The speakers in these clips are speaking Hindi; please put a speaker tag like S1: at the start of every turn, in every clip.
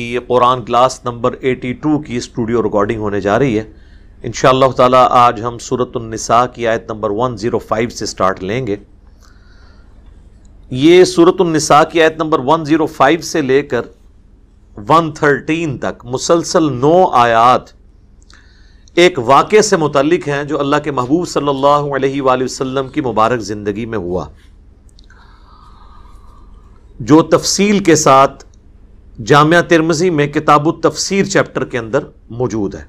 S1: की ये कुरान क्लास नंबर 82 की स्टूडियो रिकॉर्डिंग होने जा रही है इन ताला आज हम सूरत सूरतनिसा की आयत नंबर 105 से स्टार्ट लेंगे ये सूरत सूरतनिसा की आयत नंबर 105 से लेकर 113 तक मुसलसल नौ आयात एक वाक़े से मुतलक हैं जो अल्लाह के महबूब सल्ला वसम की मुबारक ज़िंदगी में हुआ जो तफसील के साथ जामिया तिरमजी में किताबु तफसीर चैप्टर के अंदर मौजूद है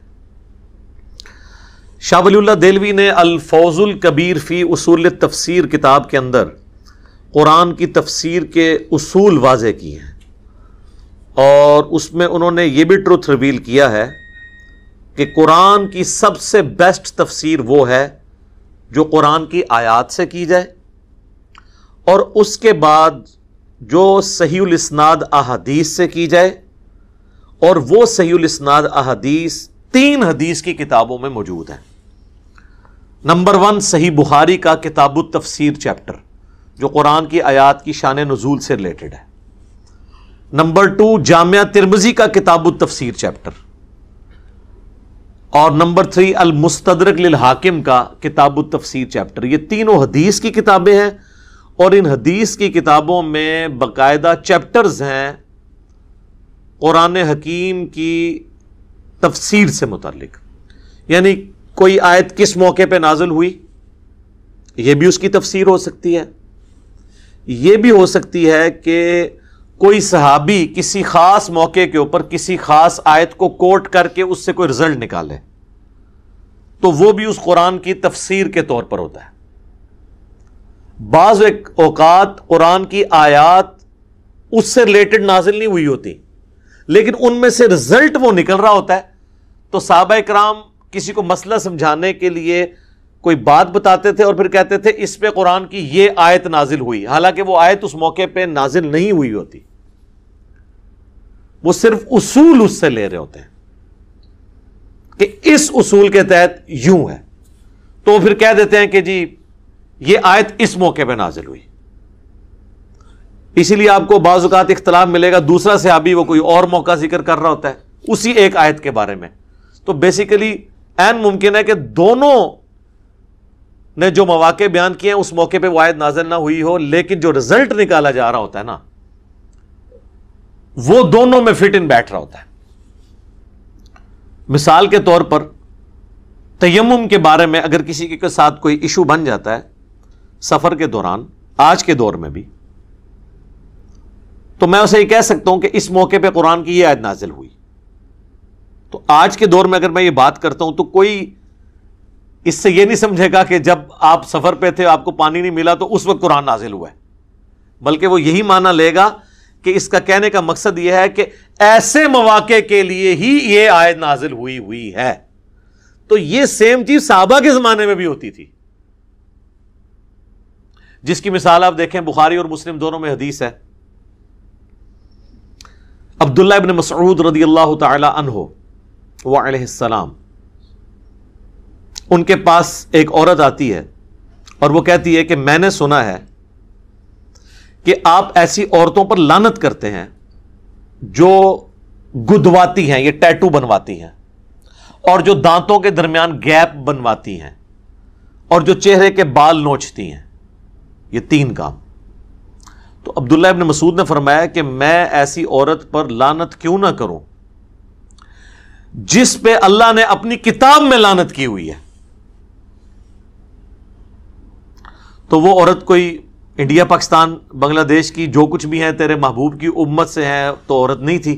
S1: शाह वलील्ला देलवी ने अलफौजुल कबीर फ़ी उसूल तफसीर किताब के अंदर कुरान की तफसीर के उसूल वाज किए हैं और उसमें उन्होंने ये भी ट्रुथ रिवील किया है कि कुरान की सबसे बेस्ट तफसीर वो है जो कुरान की आयात से की जाए और उसके बाद जो सही इसनाद अहादीस से की जाए और वो सही इसनाद अहदीस तीन हदीस की किताबों में मौजूद है नंबर वन सही बुखारी का किताब तफसीर चैप्टर जो कुरान की आयात की शान नजूल से रिलेटेड है नंबर टू जामिया तिरमजी का किताब तफसीर चैप्टर और नंबर थ्री अलमुस्तरक लिल हाकिम का किताब तफसीर चैप्टर ये तीनों हदीस की किताबें हैं और इन हदीस की किताबों में बाकायदा चैप्टर्स हैं कुरान हकीम की तफसीर से मुतलक यानी कोई आयत किस मौके पर नाजल हुई यह भी उसकी तफसीर हो सकती है यह भी हो सकती है कि कोई सहाबी किसी खास मौके के ऊपर किसी खास आयत को कोट करके उससे कोई रिजल्ट निकाले तो वो भी उस कुरान की तफसीर के तौर पर होता है बाज़ अवकात कुरान की आयात उससे रिलेटेड नाजिल नहीं हुई होती लेकिन उनमें से रिजल्ट वो निकल रहा होता है तो साहब कराम किसी को मसला समझाने के लिए कोई बात बताते थे और फिर कहते थे इस पर कुरान की यह आयत नाजिल हुई हालांकि वह आयत उस मौके पर नाजिल नहीं हुई होती वो सिर्फ उसूल उससे ले रहे होते हैं कि इस उसूल के तहत यूं है तो फिर कह देते हैं कि जी ये आयत इस मौके पर नाजिल हुई इसीलिए आपको बाजुकात इख्तलाफ मिलेगा दूसरा से अभी वो कोई और मौका जिक्र कर रहा होता है उसी एक आयत के बारे में तो बेसिकली एन मुमकिन है कि दोनों ने जो मौाक़े बयान किए हैं उस मौके पर वो आयत नाजल ना हुई हो लेकिन जो रिजल्ट निकाला जा रहा होता है ना वो दोनों में फिट इन बैठ रहा होता है मिसाल के तौर पर तयम के बारे में अगर किसी के साथ कोई इशू बन जाता है सफर के दौरान आज के दौर में भी तो मैं उसे ये कह सकता हूं कि इस मौके पर कुरान की यह आयत नाजिल हुई तो आज के दौर में अगर मैं ये बात करता हूं तो कोई इससे यह नहीं समझेगा कि जब आप सफर पर थे आपको पानी नहीं मिला तो उस वक्त कुरान नाजिल हुआ है बल्कि वो यही माना लेगा कि इसका कहने का मकसद यह है कि ऐसे मौके के लिए ही यह आयत नाजिल हुई हुई है तो यह सेम चीज साहबा के जमाने में भी होती थी जिसकी मिसाल आप देखें बुखारी और मुस्लिम दोनों में हदीस है अब्दुल्ला इबन मसरूद रदी अल्लाह तहो वाम उनके पास एक औरत आती है और वो कहती है कि मैंने सुना है कि आप ऐसी औरतों पर लानत करते हैं जो गुदवाती हैं ये टैटू बनवाती हैं और जो दांतों के दरमियान गैप बनवाती हैं और जो चेहरे के बाल नोचती हैं ये तीन काम तो अब्दुल्ला इबन मसूद ने फरमाया कि मैं ऐसी औरत पर लानत क्यों ना करूं जिस पे अल्लाह ने अपनी किताब में लानत की हुई है तो वो औरत कोई इंडिया पाकिस्तान बांग्लादेश की जो कुछ भी है तेरे महबूब की उम्मत से है तो औरत नहीं थी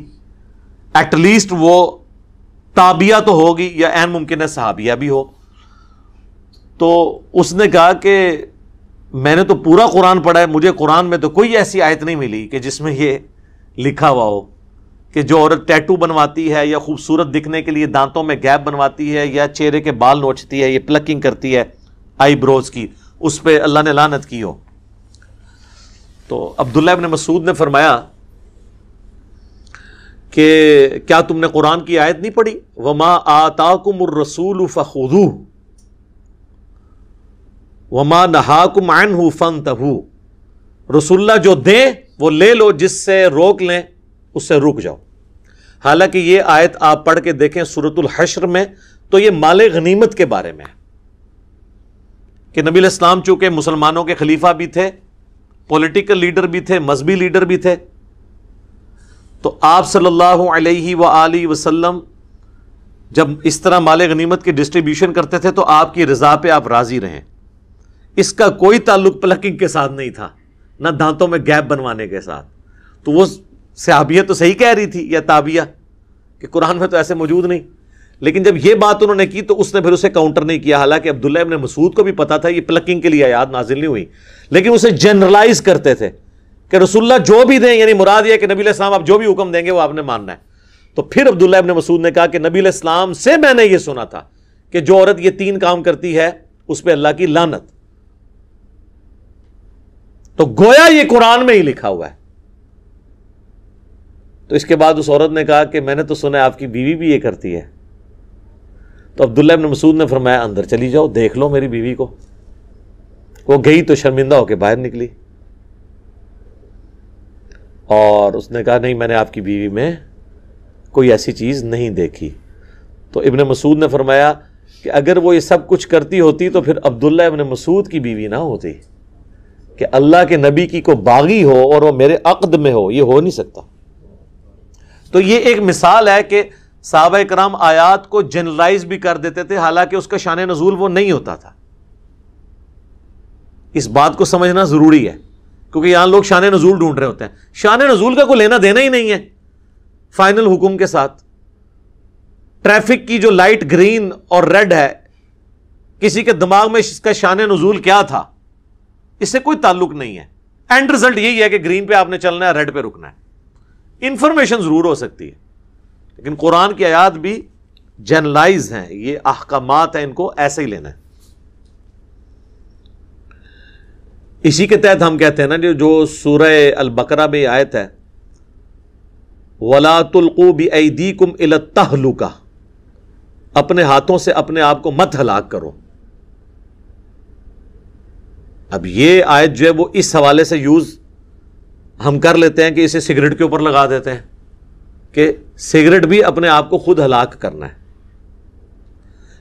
S1: एटलीस्ट वो ताबिया तो होगी या एन मुमकिन है सहाबिया भी हो तो उसने कहा कि मैंने तो पूरा कुरान पढ़ा है मुझे कुरान में तो कोई ऐसी आयत नहीं मिली कि जिसमें ये लिखा हुआ हो कि जो औरत टैटू बनवाती है या खूबसूरत दिखने के लिए दांतों में गैप बनवाती है या चेहरे के बाल नोचती है ये प्लकिंग करती है आईब्रोज की उस पर अल्लाह ने लानत की हो तो अब्दुल्ला इबन मसूद ने फरमाया कि क्या तुमने कुरान की आयत नहीं पढ़ी वमा आताकुम रसूल फ़ुदू वमा नहाकुम आन हु फन तहू रसुल्ला जो दें वो ले लो जिससे रोक लें उससे रुक जाओ हालांकि ये आयत आप पढ़ के देखें सूरतुल हश्र में तो ये माल गनीमत के बारे में है कि नबी इस्लाम चूंकि मुसलमानों के खलीफा भी थे पोलिटिकल लीडर भी थे मजहबी लीडर भी थे तो आप सल्लल्लाहु अलैहि व वसल्लम जब इस तरह माल गनीमत की डिस्ट्रीब्यूशन करते थे तो आपकी रजा पे आप राज़ी रहें इसका कोई ताल्लुक प्लकिंग के साथ नहीं था ना दांतों में गैप बनवाने के साथ तो वो सहाबिया तो सही कह रही थी या ताबिया कि कुरान में तो ऐसे मौजूद नहीं लेकिन जब ये बात उन्होंने की तो उसने फिर उसे काउंटर नहीं किया हालांकि अब्दुल्ला इब्ने मसूद को भी पता था ये प्लकिंग के लिए याद नाजिल नहीं हुई लेकिन उसे जनरलाइज करते थे कि रसुल्ला जो भी दें यानी मुराद यह कि नबी इस्लाम आप जो भी हुक्म देंगे वो आपने मानना है तो फिर अब्दुल्ला इब्ने मसूद ने कहा कि नबी इस्लाम से मैंने ये सुना था कि जो औरत ये तीन काम करती है उस पर अल्लाह की लानत तो गोया ये कुरान में ही लिखा हुआ है तो इसके बाद उस औरत ने कहा कि मैंने तो सुना है आपकी बीवी भी ये करती है तो अब्दुल्ला इब्न मसूद ने फरमाया अंदर चली जाओ देख लो मेरी बीवी को वो गई तो शर्मिंदा होकर बाहर निकली और उसने कहा नहीं मैंने आपकी बीवी में कोई ऐसी चीज़ नहीं देखी तो इबन मसूद ने फरमाया कि अगर वो ये सब कुछ करती होती तो फिर अब्दुल्ला इब्न मसूद की बीवी ना होती कि अल्लाह के नबी की को बागी हो और वो मेरे अकद में हो ये हो नहीं सकता तो ये एक मिसाल है कि साहब कराम आयात को जनरलाइज भी कर देते थे हालांकि उसका शान नजूल वो नहीं होता था इस बात को समझना ज़रूरी है क्योंकि यहां लोग शान नजूल ढूंढ रहे होते हैं शान नजूल का कोई लेना देना ही नहीं है फाइनल हुक्म के साथ ट्रैफिक की जो लाइट ग्रीन और रेड है किसी के दिमाग में इसका शान नजूल क्या था इससे कोई ताल्लुक नहीं है एंड रिजल्ट यही है कि ग्रीन पे आपने चलना है रेड पे रुकना है इंफॉर्मेशन जरूर हो सकती है लेकिन कुरान की आयात भी जनरलाइज हैं ये अहकाम है इनको ऐसे ही लेना है इसी के तहत हम कहते हैं ना जो सूरह अल बकरा में आयत है वलातुल्कू बीदीकुम का अपने हाथों से अपने आप को मत हलाक करो अब ये आयत जो है वो इस हवाले से यूज़ हम कर लेते हैं कि इसे सिगरेट के ऊपर लगा देते हैं कि सिगरेट भी अपने आप को खुद हलाक करना है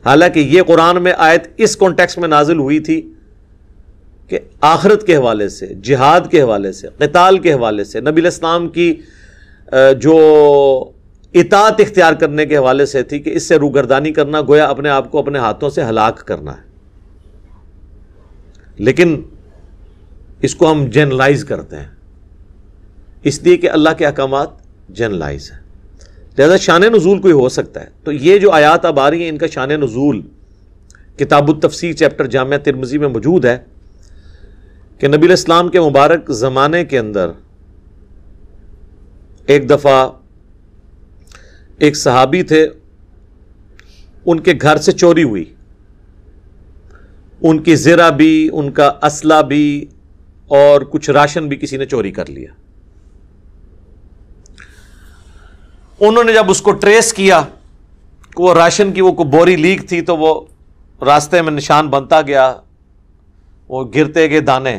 S1: हालांकि ये कुरान में आयत इस कॉन्टेक्स्ट में नाजिल हुई थी कि आखरत के हवाले से जिहाद के हवाले से कताल के हवाले से नबी इस्लाम की जो इतात इख्तियार करने के हवाले से थी कि इससे रूगरदानी करना गोया अपने आप को अपने हाथों से हलाक करना है लेकिन इसको हम जनरलाइज करते हैं इसलिए कि अल्लाह के अहकाम जनरलाइज हैं लिहाजा शान नज़ूल कोई हो सकता है तो ये जो आयात अब आ रही हैं इनका शान नज़ूल किताब तफसीर चैप्टर जाम तिरमजी में मौजूद है कि नबी इस्लाम के मुबारक ज़माने के अंदर एक दफ़ा एक सहाबी थे उनके घर से चोरी हुई उनकी ज़रा भी उनका असला भी और कुछ राशन भी किसी ने चोरी कर लिया उन्होंने जब उसको ट्रेस किया वो राशन की वो को बोरी लीक थी तो वो रास्ते में निशान बनता गया वो गिरते गए दाने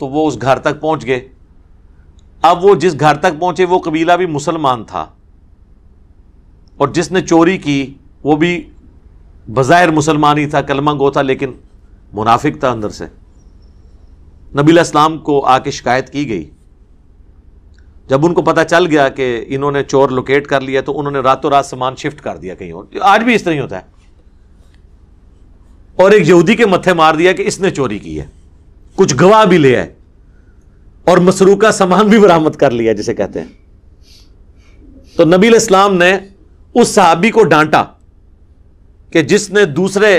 S1: तो वो उस घर तक पहुंच गए अब वो जिस घर तक पहुंचे वो कबीला भी मुसलमान था और जिसने चोरी की वो भी बाज़ाहिर मुसलमान ही था कलमा गो था लेकिन मुनाफिक था अंदर से नबी इस्लाम को आके शिकायत की गई जब उनको पता चल गया कि इन्होंने चोर लोकेट कर लिया तो उन्होंने रातों रात सामान शिफ्ट कर दिया कहीं और आज भी इस तरह ही होता है और एक यहूदी के मत्थे मार दिया कि इसने चोरी की है कुछ गवाह भी ले आए और मसरू का सामान भी बरामद कर लिया जिसे कहते हैं तो नबी इस्लाम ने उस साहबी को डांटा कि जिसने दूसरे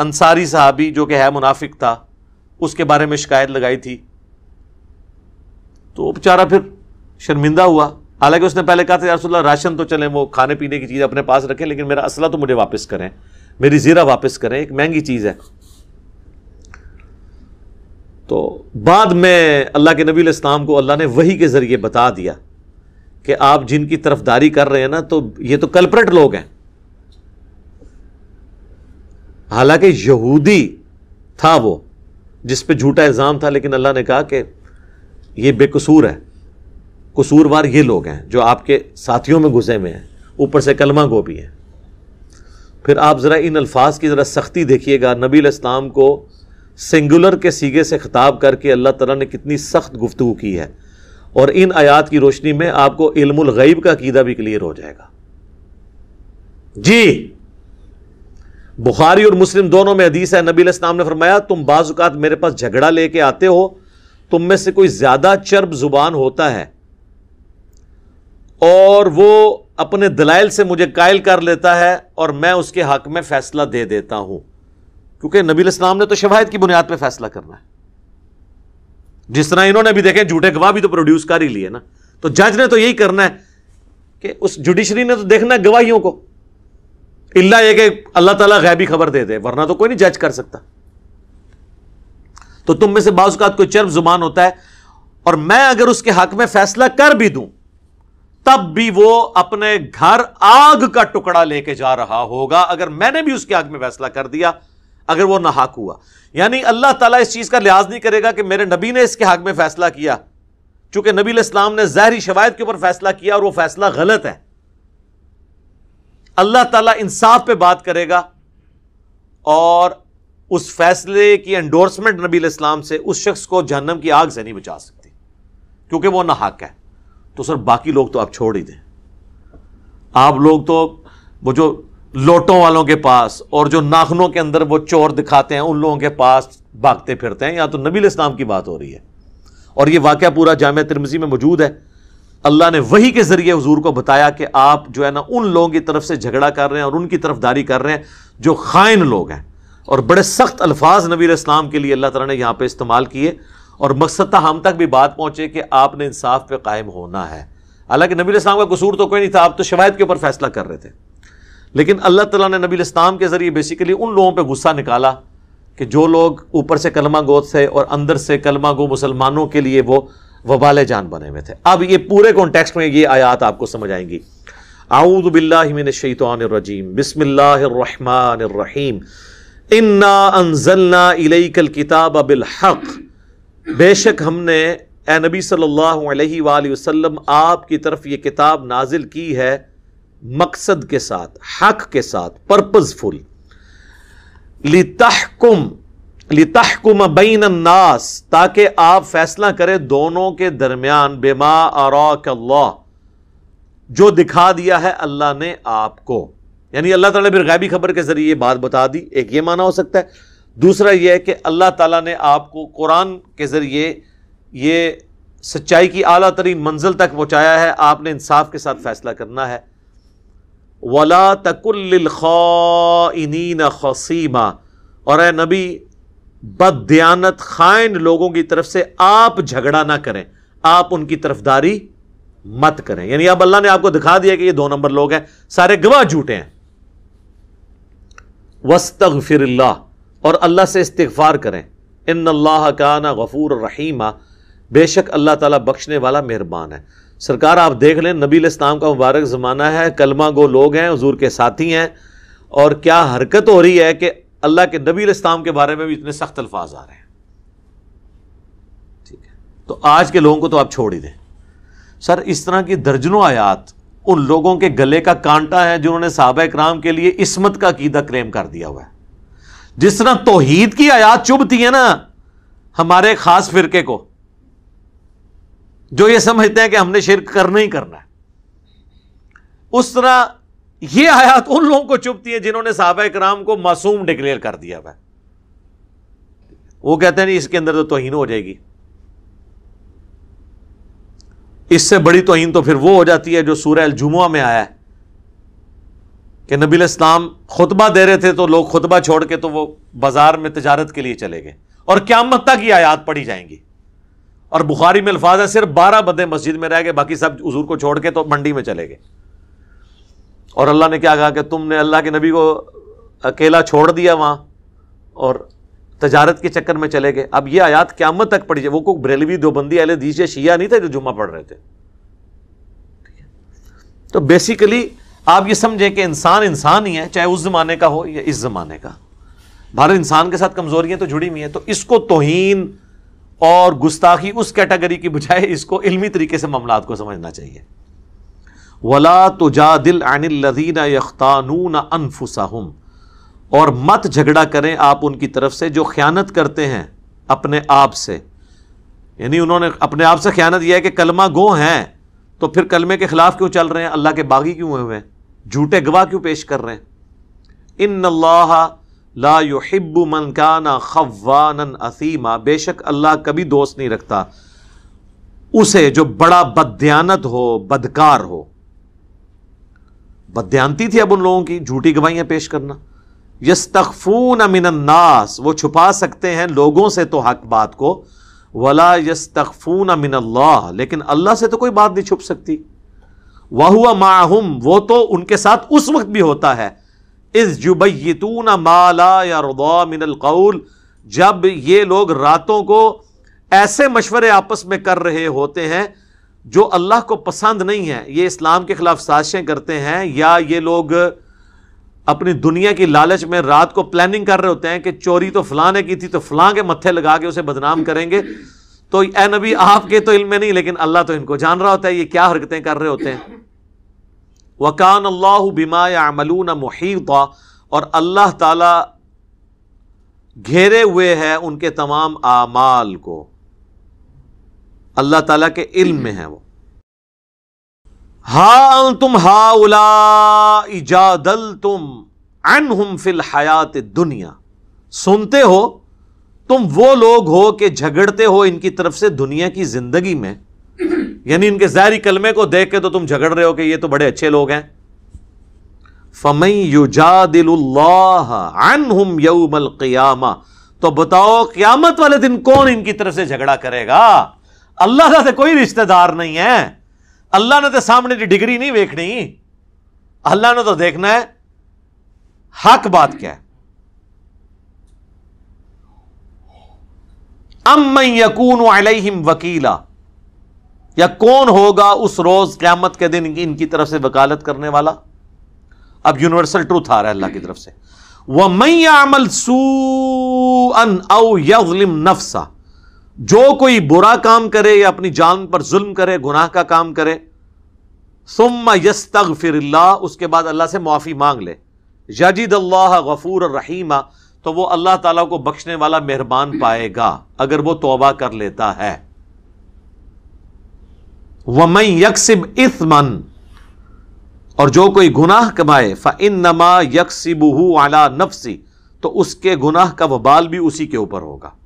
S1: अंसारी साहबी जो कि है मुनाफिक था उसके बारे में शिकायत लगाई थी तो बेचारा फिर शर्मिंदा हुआ हालांकि उसने पहले कहा था यारसोल्ला राशन तो चले वो खाने पीने की चीज़ अपने पास रखें लेकिन मेरा असला तो मुझे वापस करें मेरी ज़ीरा वापस करें एक महंगी चीज़ है तो बाद में अल्लाह के नबी इस्लाम को अल्लाह ने वही के ज़रिए बता दिया कि आप जिनकी तरफदारी कर रहे हैं ना तो ये तो कल्परेट लोग हैं हालांकि यहूदी था वो जिस पे झूठा इल्ज़ाम था लेकिन अल्लाह ने कहा कि ये बेकसूर है कसूरवार ये लोग हैं जो आपके साथियों में घुसे हुए हैं ऊपर से कलमा को भी हैं फिर आप ज़रा इन अल्फाज की ज़रा सख्ती देखिएगा नबी इस्लाम को सिंगुलर के सीगे से खिताब करके अल्लाह ताला ने कितनी सख्त गुफ्तु की है और इन आयात की रोशनी में आपको इल्मुल गईब का कीदा भी क्लियर हो जाएगा जी बुखारी और मुस्लिम दोनों में हदीस है नबी इस्लाम ने फरमाया तुम बाज़ात मेरे पास झगड़ा लेके आते हो तुम में से कोई ज़्यादा चर्ब जुबान होता है और वो अपने दलाइल से मुझे कायल कर लेता है और मैं उसके हक में फैसला दे देता हूं क्योंकि नबी इस्लाम ने तो शवायद की बुनियाद पर फैसला करना है जिस तरह इन्होंने भी देखे झूठे गवाह भी तो प्रोड्यूस कर ही लिए ना तो जज ने तो यही करना है कि उस जुडिशरी ने तो देखना है गवाहियों को इल्ला ये कि अल्लाह ताला गैबी खबर दे दे वरना तो कोई नहीं जज कर सकता तो तुम में से बाउसकात कोई चर्म जुबान होता है और मैं अगर उसके हक में फैसला कर भी दूं तब भी वो अपने घर आग का टुकड़ा लेके जा रहा होगा अगर मैंने भी उसके हक में फैसला कर दिया अगर वो हक हुआ यानी अल्लाह ताला इस चीज का लिहाज नहीं करेगा कि मेरे नबी ने इसके हक में फैसला किया चूंकि नबी इस्लाम ने जहरी शवायद के ऊपर फैसला किया और वह फैसला गलत है अल्लाह ताला इंसाफ पे बात करेगा और उस फैसले की एंडोर्समेंट नबी इस्लाम से उस शख्स को जहनम की आग से नहीं बचा सकती क्योंकि वो ना हक है तो सर बाकी लोग तो आप छोड़ ही दें आप लोग तो वो जो लोटों वालों के पास और जो नाखनों के अंदर वो चोर दिखाते हैं उन लोगों के पास भागते फिरते हैं या तो नबी इस्लाम की बात हो रही है और ये वाक़ पूरा जाम तिरमजी में मौजूद है अल्लाह ने वही के ज़रिए हजूर को बताया कि आप जो है ना उन लोगों की तरफ से झगड़ा कर रहे हैं और उनकी तरफ दारी कर रहे हैं जो खाइन लोग हैं और बड़े सख्त अल्फाज नबी इस्लाम के लिए अल्लाह तला ने यहाँ पर इस्तेमाल किए और मकसद हम तक भी बात पहुँचे कि आपने इंसाफ पर कायम होना है हालांकि नबी इस्लाम का कसूर तो कोई नहीं था आप तो शवायद के ऊपर फैसला कर रहे थे लेकिन अल्लाह तला ने नबी इस्लाम के ज़रिए बेसिकली उन लोगों पर गुस्सा निकाला कि जो लोग ऊपर से कलमा गोद से और अंदर से कलमा गो मुसलमानों के लिए वो वबाल जान बने हुए थे अब ये पूरे कॉन्टेक्सट में ये आयात आपको समझ आएंगी आऊदबिल्लाशैतरजीम बसमिल्लाम इन्ना अनजल्ला बेशक हमने नबी सल्लल्लाहु अलैहि वसल्लम आपकी तरफ ये किताब नाजिल की है मकसद के साथ हक के साथ पर्पजफुल लितहकुम लितहकुम बैन नास ताकि आप फैसला करें दोनों के दरमियान बेमा आरक अल्लाह जो दिखा दिया है अल्लाह ने आपको यानी अल्लाह ताला ने फिर गैबी खबर के ज़रिए ये बात बता दी एक ये माना हो सकता है दूसरा यह है कि अल्लाह ताला ने आपको कुरान के ज़रिए ये सच्चाई की अली तरीन मंजिल तक पहुँचाया है आपने इंसाफ के साथ फ़ैसला करना है वला तकुल्लिन खसीमा और ए नबी बदयानत खाइन लोगों की तरफ से आप झगड़ा ना करें आप उनकी तरफदारी मत करें यानी अब अल्लाह ने आपको दिखा दिया कि ये दो नंबर लोग हैं सारे गवाह झूठे हैं वस्तग फिर और अल्लाह से इस्तफार करें इन अल्लाह का ना गफूर रहीमा बेशक अल्लाह ताला बख्शने वाला मेहरबान है सरकार आप देख लें नबील इस्लाम का मुबारक ज़माना है कलमा गो लोग हैं हजूर के साथी हैं और क्या हरकत हो रही है कि अल्लाह के नबी इस्लाम के बारे में भी इतने सख्त अल्फाज आ रहे हैं ठीक है तो आज के लोगों को तो आप छोड़ ही दें सर इस तरह की दर्जनों आयात उन लोगों के गले का कांटा है जिन्होंने साहब कराम के लिए इसमत का अकीदा क्लेम कर दिया हुआ है जिस तरह तोहीद की आयात चुभती है ना हमारे खास फिरके को जो ये समझते हैं कि हमने शिरक करना ही करना है उस तरह ये आयात उन लोगों को चुपती है जिन्होंने साहबा कराम को मासूम डिक्लेयर कर दिया हुआ वो कहते हैं नहीं इसके अंदर तो तोहन हो जाएगी इससे बड़ी तोहन तो फिर वो हो जाती है जो सूर्य जुमुआ में आया है कि नबील इस्लाम खुतबा दे रहे थे तो लोग खुतबा छोड़ के तो वो बाजार में तजारत के लिए चले गए और क्यामत तक की आयात पड़ी जाएंगी और बुखारी में अल्फाज है सिर्फ बारह बदे मस्जिद में रह गए बाकी सब हजूर को छोड़ के तो मंडी में चले गए और अल्लाह ने क्या कहा कि तुमने अल्लाह के नबी को अकेला छोड़ दिया वहाँ और तजारत के चक्कर में चले गए अब ये आयात क्यामत तक पड़ी जाए वो को बरेलवी दोबंदी अहले दीज या शिया नहीं थे जो जुम्मा पढ़ रहे थे तो बेसिकली आप ये समझें कि इंसान इंसान ही है चाहे उस ज़माने का हो या इस ज़माने का भारत इंसान के साथ कमज़ोरियाँ तो जुड़ी हुई हैं तो इसको तोहन और गुस्ताखी उस कैटेगरी की बजाय इसको इलमी तरीके से मामला को समझना चाहिए वला तो तुजादिल अनिलदीन यख्तानून अनफुसहम और मत झगड़ा करें आप उनकी तरफ से जो ख्यानत करते हैं अपने आप से यानी उन्होंने अपने आप से ख्यानत यह है कि कलमा गो हैं तो फिर कलमे के खिलाफ क्यों चल रहे हैं अल्लाह के बागी क्यों हुए हैं झूठे गवाह क्यों पेश कर रहे हैं इन अल्लाह ला युहिब्बु मन काना खवानन असीमा बेशक अल्लाह कभी दोस्त नहीं रखता उसे जो बड़ा बदयानत हो बदकार हो बद्यांती थी अब उन लोगों की झूठी गवाहियां पेश करना अमिन नास वो छुपा सकते हैं लोगों से तो हक बात को वला अमिन अल्लाह लेकिन अल्लाह से तो कोई बात नहीं छुप सकती वह हुआ माहम वो तो उनके साथ उस वक्त भी होता है इस जुबैतून माला या रदा कौल जब ये लोग रातों को ऐसे मशवरे आपस में कर रहे होते हैं जो अल्लाह को पसंद नहीं है ये इस्लाम के खिलाफ साजिशें करते हैं या ये लोग अपनी दुनिया की लालच में रात को प्लानिंग कर रहे होते हैं कि चोरी तो फलाने ने की थी तो फलां के मत्थे लगा के उसे बदनाम करेंगे तो ए नबी आपके तो इल्म में नहीं लेकिन अल्लाह तो इनको जान रहा होता है ये क्या हरकतें कर रहे होते हैं वकान अल्लाह बिमा या अमलून और अल्लाह ताला घेरे हुए है उनके तमाम आमाल को अल्लाह ताला के इल्म में है वो हा तुम हा उला इजादल तुम अन हम फिल हयात दुनिया सुनते हो तुम वो लोग हो कि झगड़ते हो इनकी तरफ से दुनिया की जिंदगी में यानी इनके जहरी कलमे को देख के तो तुम झगड़ रहे हो कि ये तो बड़े अच्छे लोग हैं फमई युजादिल्लाम यऊमल तो बताओ क्यामत वाले दिन कौन इनकी तरफ से झगड़ा करेगा अल्लाह का ਤੇ ਕੋਈ ਰਿਸ਼ਤੇਦਾਰ ਨਹੀਂ ਹੈ ਅੱਲਾ ਨੇ ਤੇ ਸਾਹਮਣੇ ਦੀ ਡਿਗਰੀ ਨਹੀਂ ਵੇਖਣੀ ਅੱਲਾ ਨੂੰ ਤਾਂ ਦੇਖਣਾ हक बात क्या अम यकून अलहिम वकीला या कौन होगा उस रोज क्यामत के दिन इनकी तरफ से वकालत करने वाला अब यूनिवर्सल ट्रूथ आ रहा है अल्लाह की तरफ से वह मैं अमल सू अन औलिम नफसा जो कोई बुरा काम करे या अपनी जान पर जुल्म करे गुनाह का काम करे सुम यस फिर उसके बाद अल्लाह से माफ़ी मांग ले यजिद अल्लाह गफूर रहीमा तो वो अल्लाह ताला को बख्शने वाला मेहरबान पाएगा अगर वो तोबा कर लेता है वमई यकसिब इसमन और जो कोई गुनाह कमाए फ़िन नमा यकसिबू आला नफसी तो उसके गुनाह का वबाल भी उसी के ऊपर होगा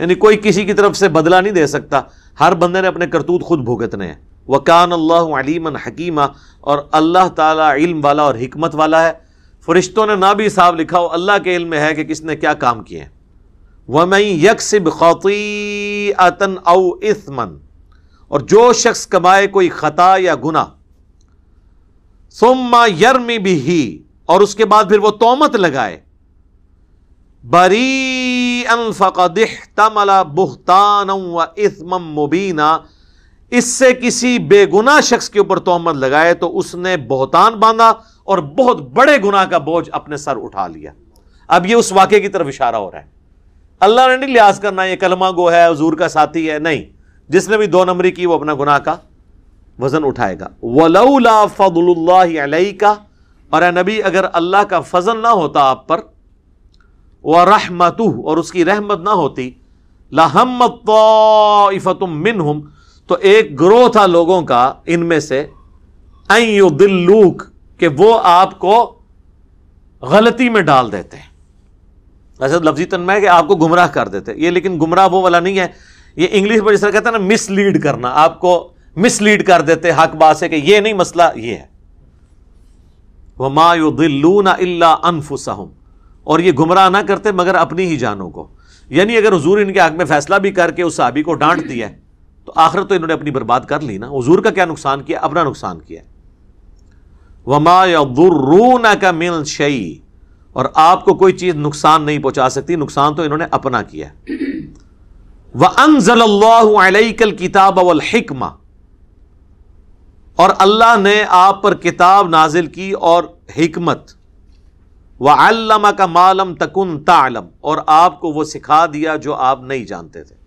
S1: यानी कोई किसी की तरफ से बदला नहीं दे सकता हर बंदे ने अपने करतूत खुद भुगतने हैं वकान अल्लाह अलीमन हकीमा और अल्लाह ताला इल्म वाला और हमत वाला है फरिश्तों ने ना भी हिसाब लिखा हो अल्लाह के इल्म में है कि किसने क्या काम किए वह मई यकसिब खौतीतन अव इसमन और जो शख्स कमाए कोई ख़ता या गुना सोम्मा यरमी भी ही और उसके बाद फिर वो तोमत लगाए बरी व इसम मुबीना इससे किसी बेगुनाह शख्स के ऊपर तोहमत लगाए तो उसने बहुतान बांधा और बहुत बड़े गुनाह का बोझ अपने सर उठा लिया अब ये उस वाक्य की तरफ इशारा हो रहा है अल्लाह ने नहीं लिहाज करना ये कलमा गो है हजूर का साथी है नहीं जिसने भी दो नंबरी की वो अपना गुनाह का वजन उठाएगा वलौला फ़दुल्ला का और नबी अगर अल्लाह का फजल ना होता आप पर व रहमतु और उसकी रहमत ना होती लाहमतुम मिन हम तो एक ग्रोह था लोगों का इनमें से दिल्लूक कि वो आपको गलती में डाल देते हैं ऐसा अच्छा, लफ्जी तन्मय कि आपको गुमराह कर देते ये लेकिन गुमराह वो वाला नहीं है ये इंग्लिश में जिस तरह कहते हैं ना मिसलीड करना आपको मिसलीड कर देते हक बात से कि ये नहीं मसला ये है वह मायुदिल्लू ना अनफुसहम और ये गुमराह ना करते मगर अपनी ही जानों को यानी अगर हजूर इनके आग में फैसला भी करके उस साबी को डांट दिया तो आखिर तो इन्होंने अपनी बर्बाद कर ली ना हजूर का क्या नुकसान किया अपना नुकसान किया वमा का मिल शई और आपको कोई चीज़ नुकसान नहीं पहुंचा सकती नुकसान तो इन्होंने अपना किया व अनजल किताब अवल हिकमा और अल्लाह ने आप पर किताब नाजिल की और हिकमत व का मालम तकुन तालम और आपको वो सिखा दिया जो आप नहीं जानते थे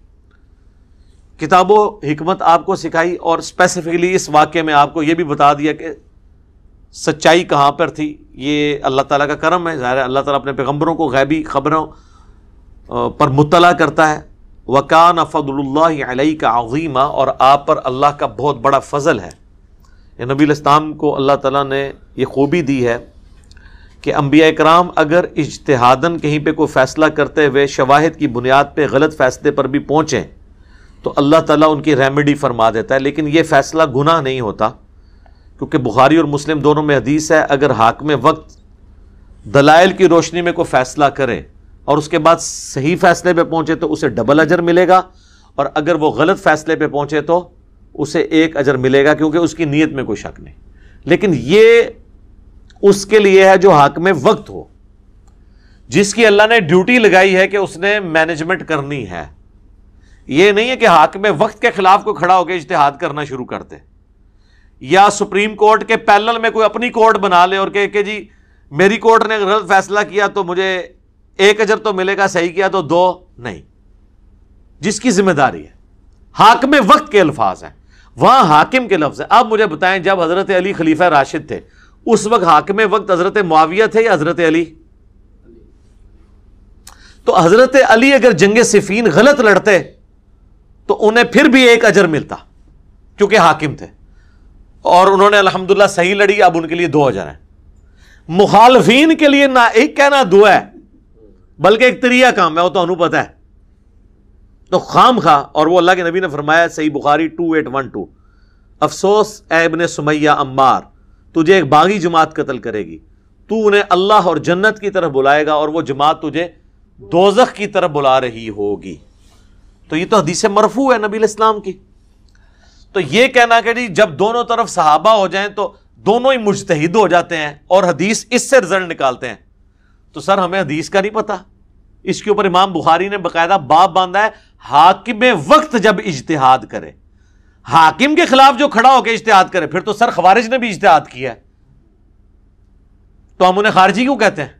S1: किताबो हमत आपको सिखाई और स्पेसिफिकली इस वाक्य में आपको ये भी बता दिया कि सच्चाई कहाँ पर थी ये अल्लाह ताली का करम है ज़ाहिर अल्लाह ताला अपने पैगम्बरों को गैबी खबरों पर मुतला करता है वकान फ़दल का अजीमा और आप पर अल्लाह का बहुत बड़ा फ़जल है नबी इस्लाम को अल्लाह ताला ने ये खूबी दी है कि अम्बिया कराम अगर इजतहादन कहीं पर कोई फ़ैसला करते हुए शवाहद की बुनियाद पर गलत फ़ैसले पर भी पहुँचें तो अल्लाह ताला उनकी रेमडी फरमा देता है लेकिन ये फ़ैसला गुनाह नहीं होता क्योंकि बुखारी और मुस्लिम दोनों में हदीस है अगर हाक में वक्त दलाइल की रोशनी में कोई फ़ैसला करें और उसके बाद सही फ़ैसले पर पहुँचे तो उसे डबल अजर मिलेगा और अगर वह गलत फ़ैसले पर पहुँचे तो उसे एक अजर मिलेगा क्योंकि उसकी नीयत में कोई शक नहीं लेकिन ये उसके लिए है जो हक में वक्त हो जिसकी अल्लाह ने ड्यूटी लगाई है कि उसने मैनेजमेंट करनी है यह नहीं है कि हक में वक्त के खिलाफ कोई खड़ा होकर इश्तेहाद करना शुरू करते या सुप्रीम कोर्ट के पैनल में कोई अपनी कोर्ट बना ले और कहे कि जी मेरी कोर्ट ने गलत फैसला किया तो मुझे एक अजर तो मिलेगा सही किया तो दो नहीं जिसकी जिम्मेदारी है हाक में वक्त के अल्फाज हैं वहां हाकिम के लफ्ज है अब मुझे बताएं जब हजरत अली खलीफा राशिद थे उस वक्त हाकम वक्त हजरत मुआविया थे या हजरत अली तो हजरत अली अगर जंग सिफीन गलत लड़ते तो उन्हें फिर भी एक अजर मिलता क्योंकि हाकिम थे और उन्होंने अल्हम्दुलिल्लाह सही लड़ी अब उनके लिए दो अजर है मुखालफीन के लिए ना एक कहना दो है बल्कि एक तरिया काम है वो तो पता है तो खाम खा और वो अल्लाह के नबी ने फरमाया सही बुखारी टू एट वन टू अफसोस एबन सुमैया अम्बार तुझे एक बागी जमात कतल करेगी तू उन्हें अल्लाह और जन्नत की तरफ बुलाएगा और वह जमात तुझे दोजख की तरफ बुला रही होगी तो ये तो हदीस मरफू है नबी इस्लाम की तो यह कहना कि जी जब दोनों तरफ सहाबा हो जाए तो दोनों ही मुजतहिद हो जाते हैं और हदीस इससे रिजल्ट निकालते हैं तो सर हमें हदीस का नहीं पता इसके ऊपर इमाम बुखारी ने बाकायदा बाप बांधा है हाकिम वक्त जब इजतहाद करे हाकिम के खिलाफ जो खड़ा होकर इश्तेहाद करे फिर तो सर खवारिज ने भी इश्तेहाद किया है तो हम उन्हें खारजी क्यों कहते हैं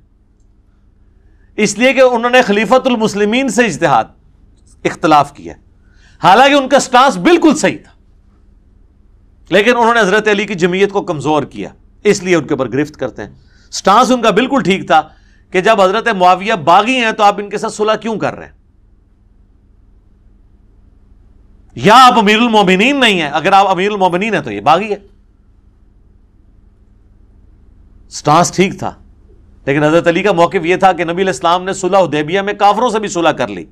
S1: इसलिए कि उन्होंने खलीफतुल मुस्लिमीन से इश्तेहाद इख्तलाफ किया हालांकि उनका स्टांस बिल्कुल सही था लेकिन उन्होंने हजरत अली की जमीयत को कमजोर किया इसलिए उनके ऊपर गिरफ्त करते हैं स्टांस उनका बिल्कुल ठीक था कि जब हजरत मुआविया बागी हैं तो आप इनके साथ सुलह क्यों कर रहे हैं या आप अमीर मोमिनीन नहीं है अगर आप अमीर मोमिनीन है तो यह बागी है स्टांस ठीक था लेकिन हजरत अली का मौकफ यह था कि नबी इस्लाम ने सुलह उदैबिया में काफरों से भी सुलह कर ली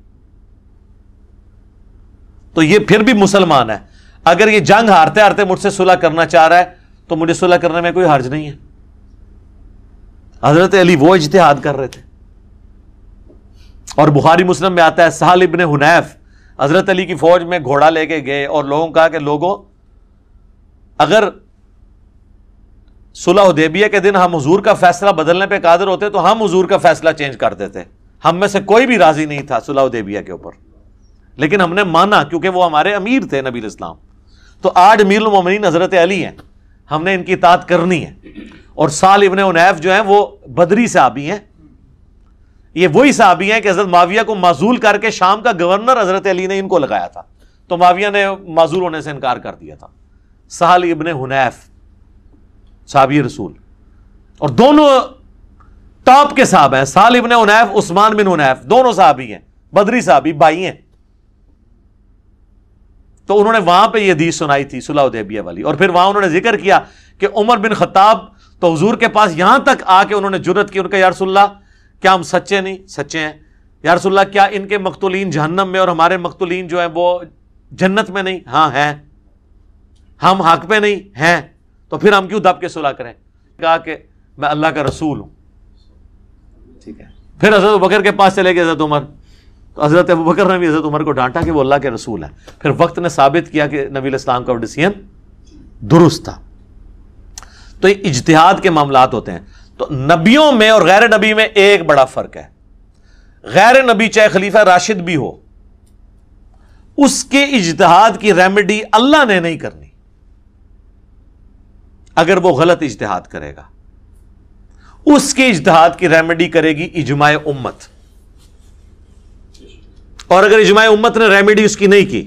S1: तो यह फिर भी मुसलमान है अगर ये जंग हारते हारते मुझसे सुलह करना चाह रहा है तो मुझे सुलह करने में कोई हर्ज नहीं है हजरत अली वो इजतहाद कर रहे थे और बुहारी मुस्लिम में आता है साहल इबन हुनैफ हज़रत अली की फ़ौज में घोड़ा लेके गए और लोगों कहा कि लोगों अगर सुलह उदेबिया के दिन हम हजूर का फैसला बदलने पर कादर होते तो हम हजूर का फैसला चेंज कर देते हम में से कोई भी राज़ी नहीं था सुलह उदेबिया के ऊपर लेकिन हमने माना क्योंकि वह हमारे अमीर थे नबील इस्लाम तो आठ अमीर ममिन हज़रत अली हैं हमने इनकी इतात करनी है और साल इबन उनैफ जो हैं वो बदरी से साहबी हैं ये वही साहबी हैं कि हजरत माविया को माजूल करके शाम का गवर्नर हजरत अली ने इनको लगाया था तो माविया ने माजूल होने से इनकार कर दिया था सहल इबन हुनैफ साहबी रसूल और दोनों टॉप के साहब हैं साल इबन उनैफ उस्मान बिन उनैफ दोनों साहबी हैं बदरी साहबी भाई हैं तो उन्होंने वहां पे ये हदीस सुनाई थी सुलाउदेबिया वाली और फिर वहां उन्होंने जिक्र किया कि उमर बिन खताब तो हजूर के पास यहां तक आके उन्होंने जुरत की उनका यारसुल्ला क्या हम सच्चे नहीं सच्चे हैं यार रसुल्ला क्या इनके मकतुलीन जहन्नम में और हमारे मकतुलीन जो है वो जन्नत में नहीं हाँ हैं हम हक पे नहीं हैं तो फिर हम क्यों दब के सुलह करें कहा कि मैं अल्लाह का रसूल हूं ठीक है फिर हजरत बकर के पास चले गए हजरत उमर तो हजरत अबू बकर ने भी हजरत उमर को डांटा कि वो अल्लाह के रसूल है फिर वक्त ने साबित किया कि नबी इस्लाम का डिसीजन दुरुस्त था तो ये के मामला होते हैं तो नबियों में और गैर नबी में एक बड़ा फर्क है गैर नबी चाहे खलीफा राशिद भी हो उसके इजतहाद की रेमेडी अल्लाह ने नहीं करनी अगर वो गलत इजतहाद करेगा उसके इजतहाद की रेमेडी करेगी इजमाय उम्मत और अगर इजमाय उम्मत ने रेमेडी उसकी नहीं की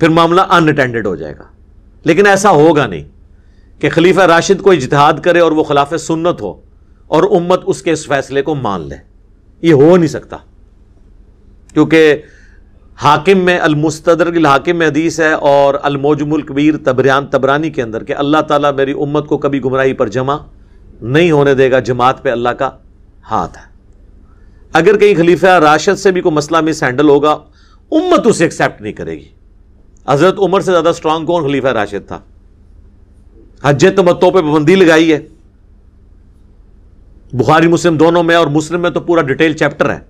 S1: फिर मामला अनअटेंडेड हो जाएगा लेकिन ऐसा होगा नहीं कि खलीफा राशिद को इजहाद करे और वह खिलाफ सुन्नत हो और उम्मत उसके इस फैसले को मान ले ये हो नहीं सकता क्योंकि हाकिम में अलमुस्तदर हाकिम में हदीस है और अलमोजमुल कबीर तबरान तबरानी के अंदर कि अल्लाह ताला मेरी उम्मत को कभी गुमराही पर जमा नहीं होने देगा जमात पे अल्लाह का हाथ है अगर कहीं खलीफा राशद से भी कोई मसला मिस हैंडल होगा उम्मत उसे एक्सेप्ट नहीं करेगी हज़रत उम्र से ज़्यादा स्ट्रांग कौन खलीफा राशिद था हजत हाँ, तमतों पर पाबंदी लगाई है बुखारी मुस्लिम दोनों में और मुस्लिम में तो पूरा डिटेल चैप्टर है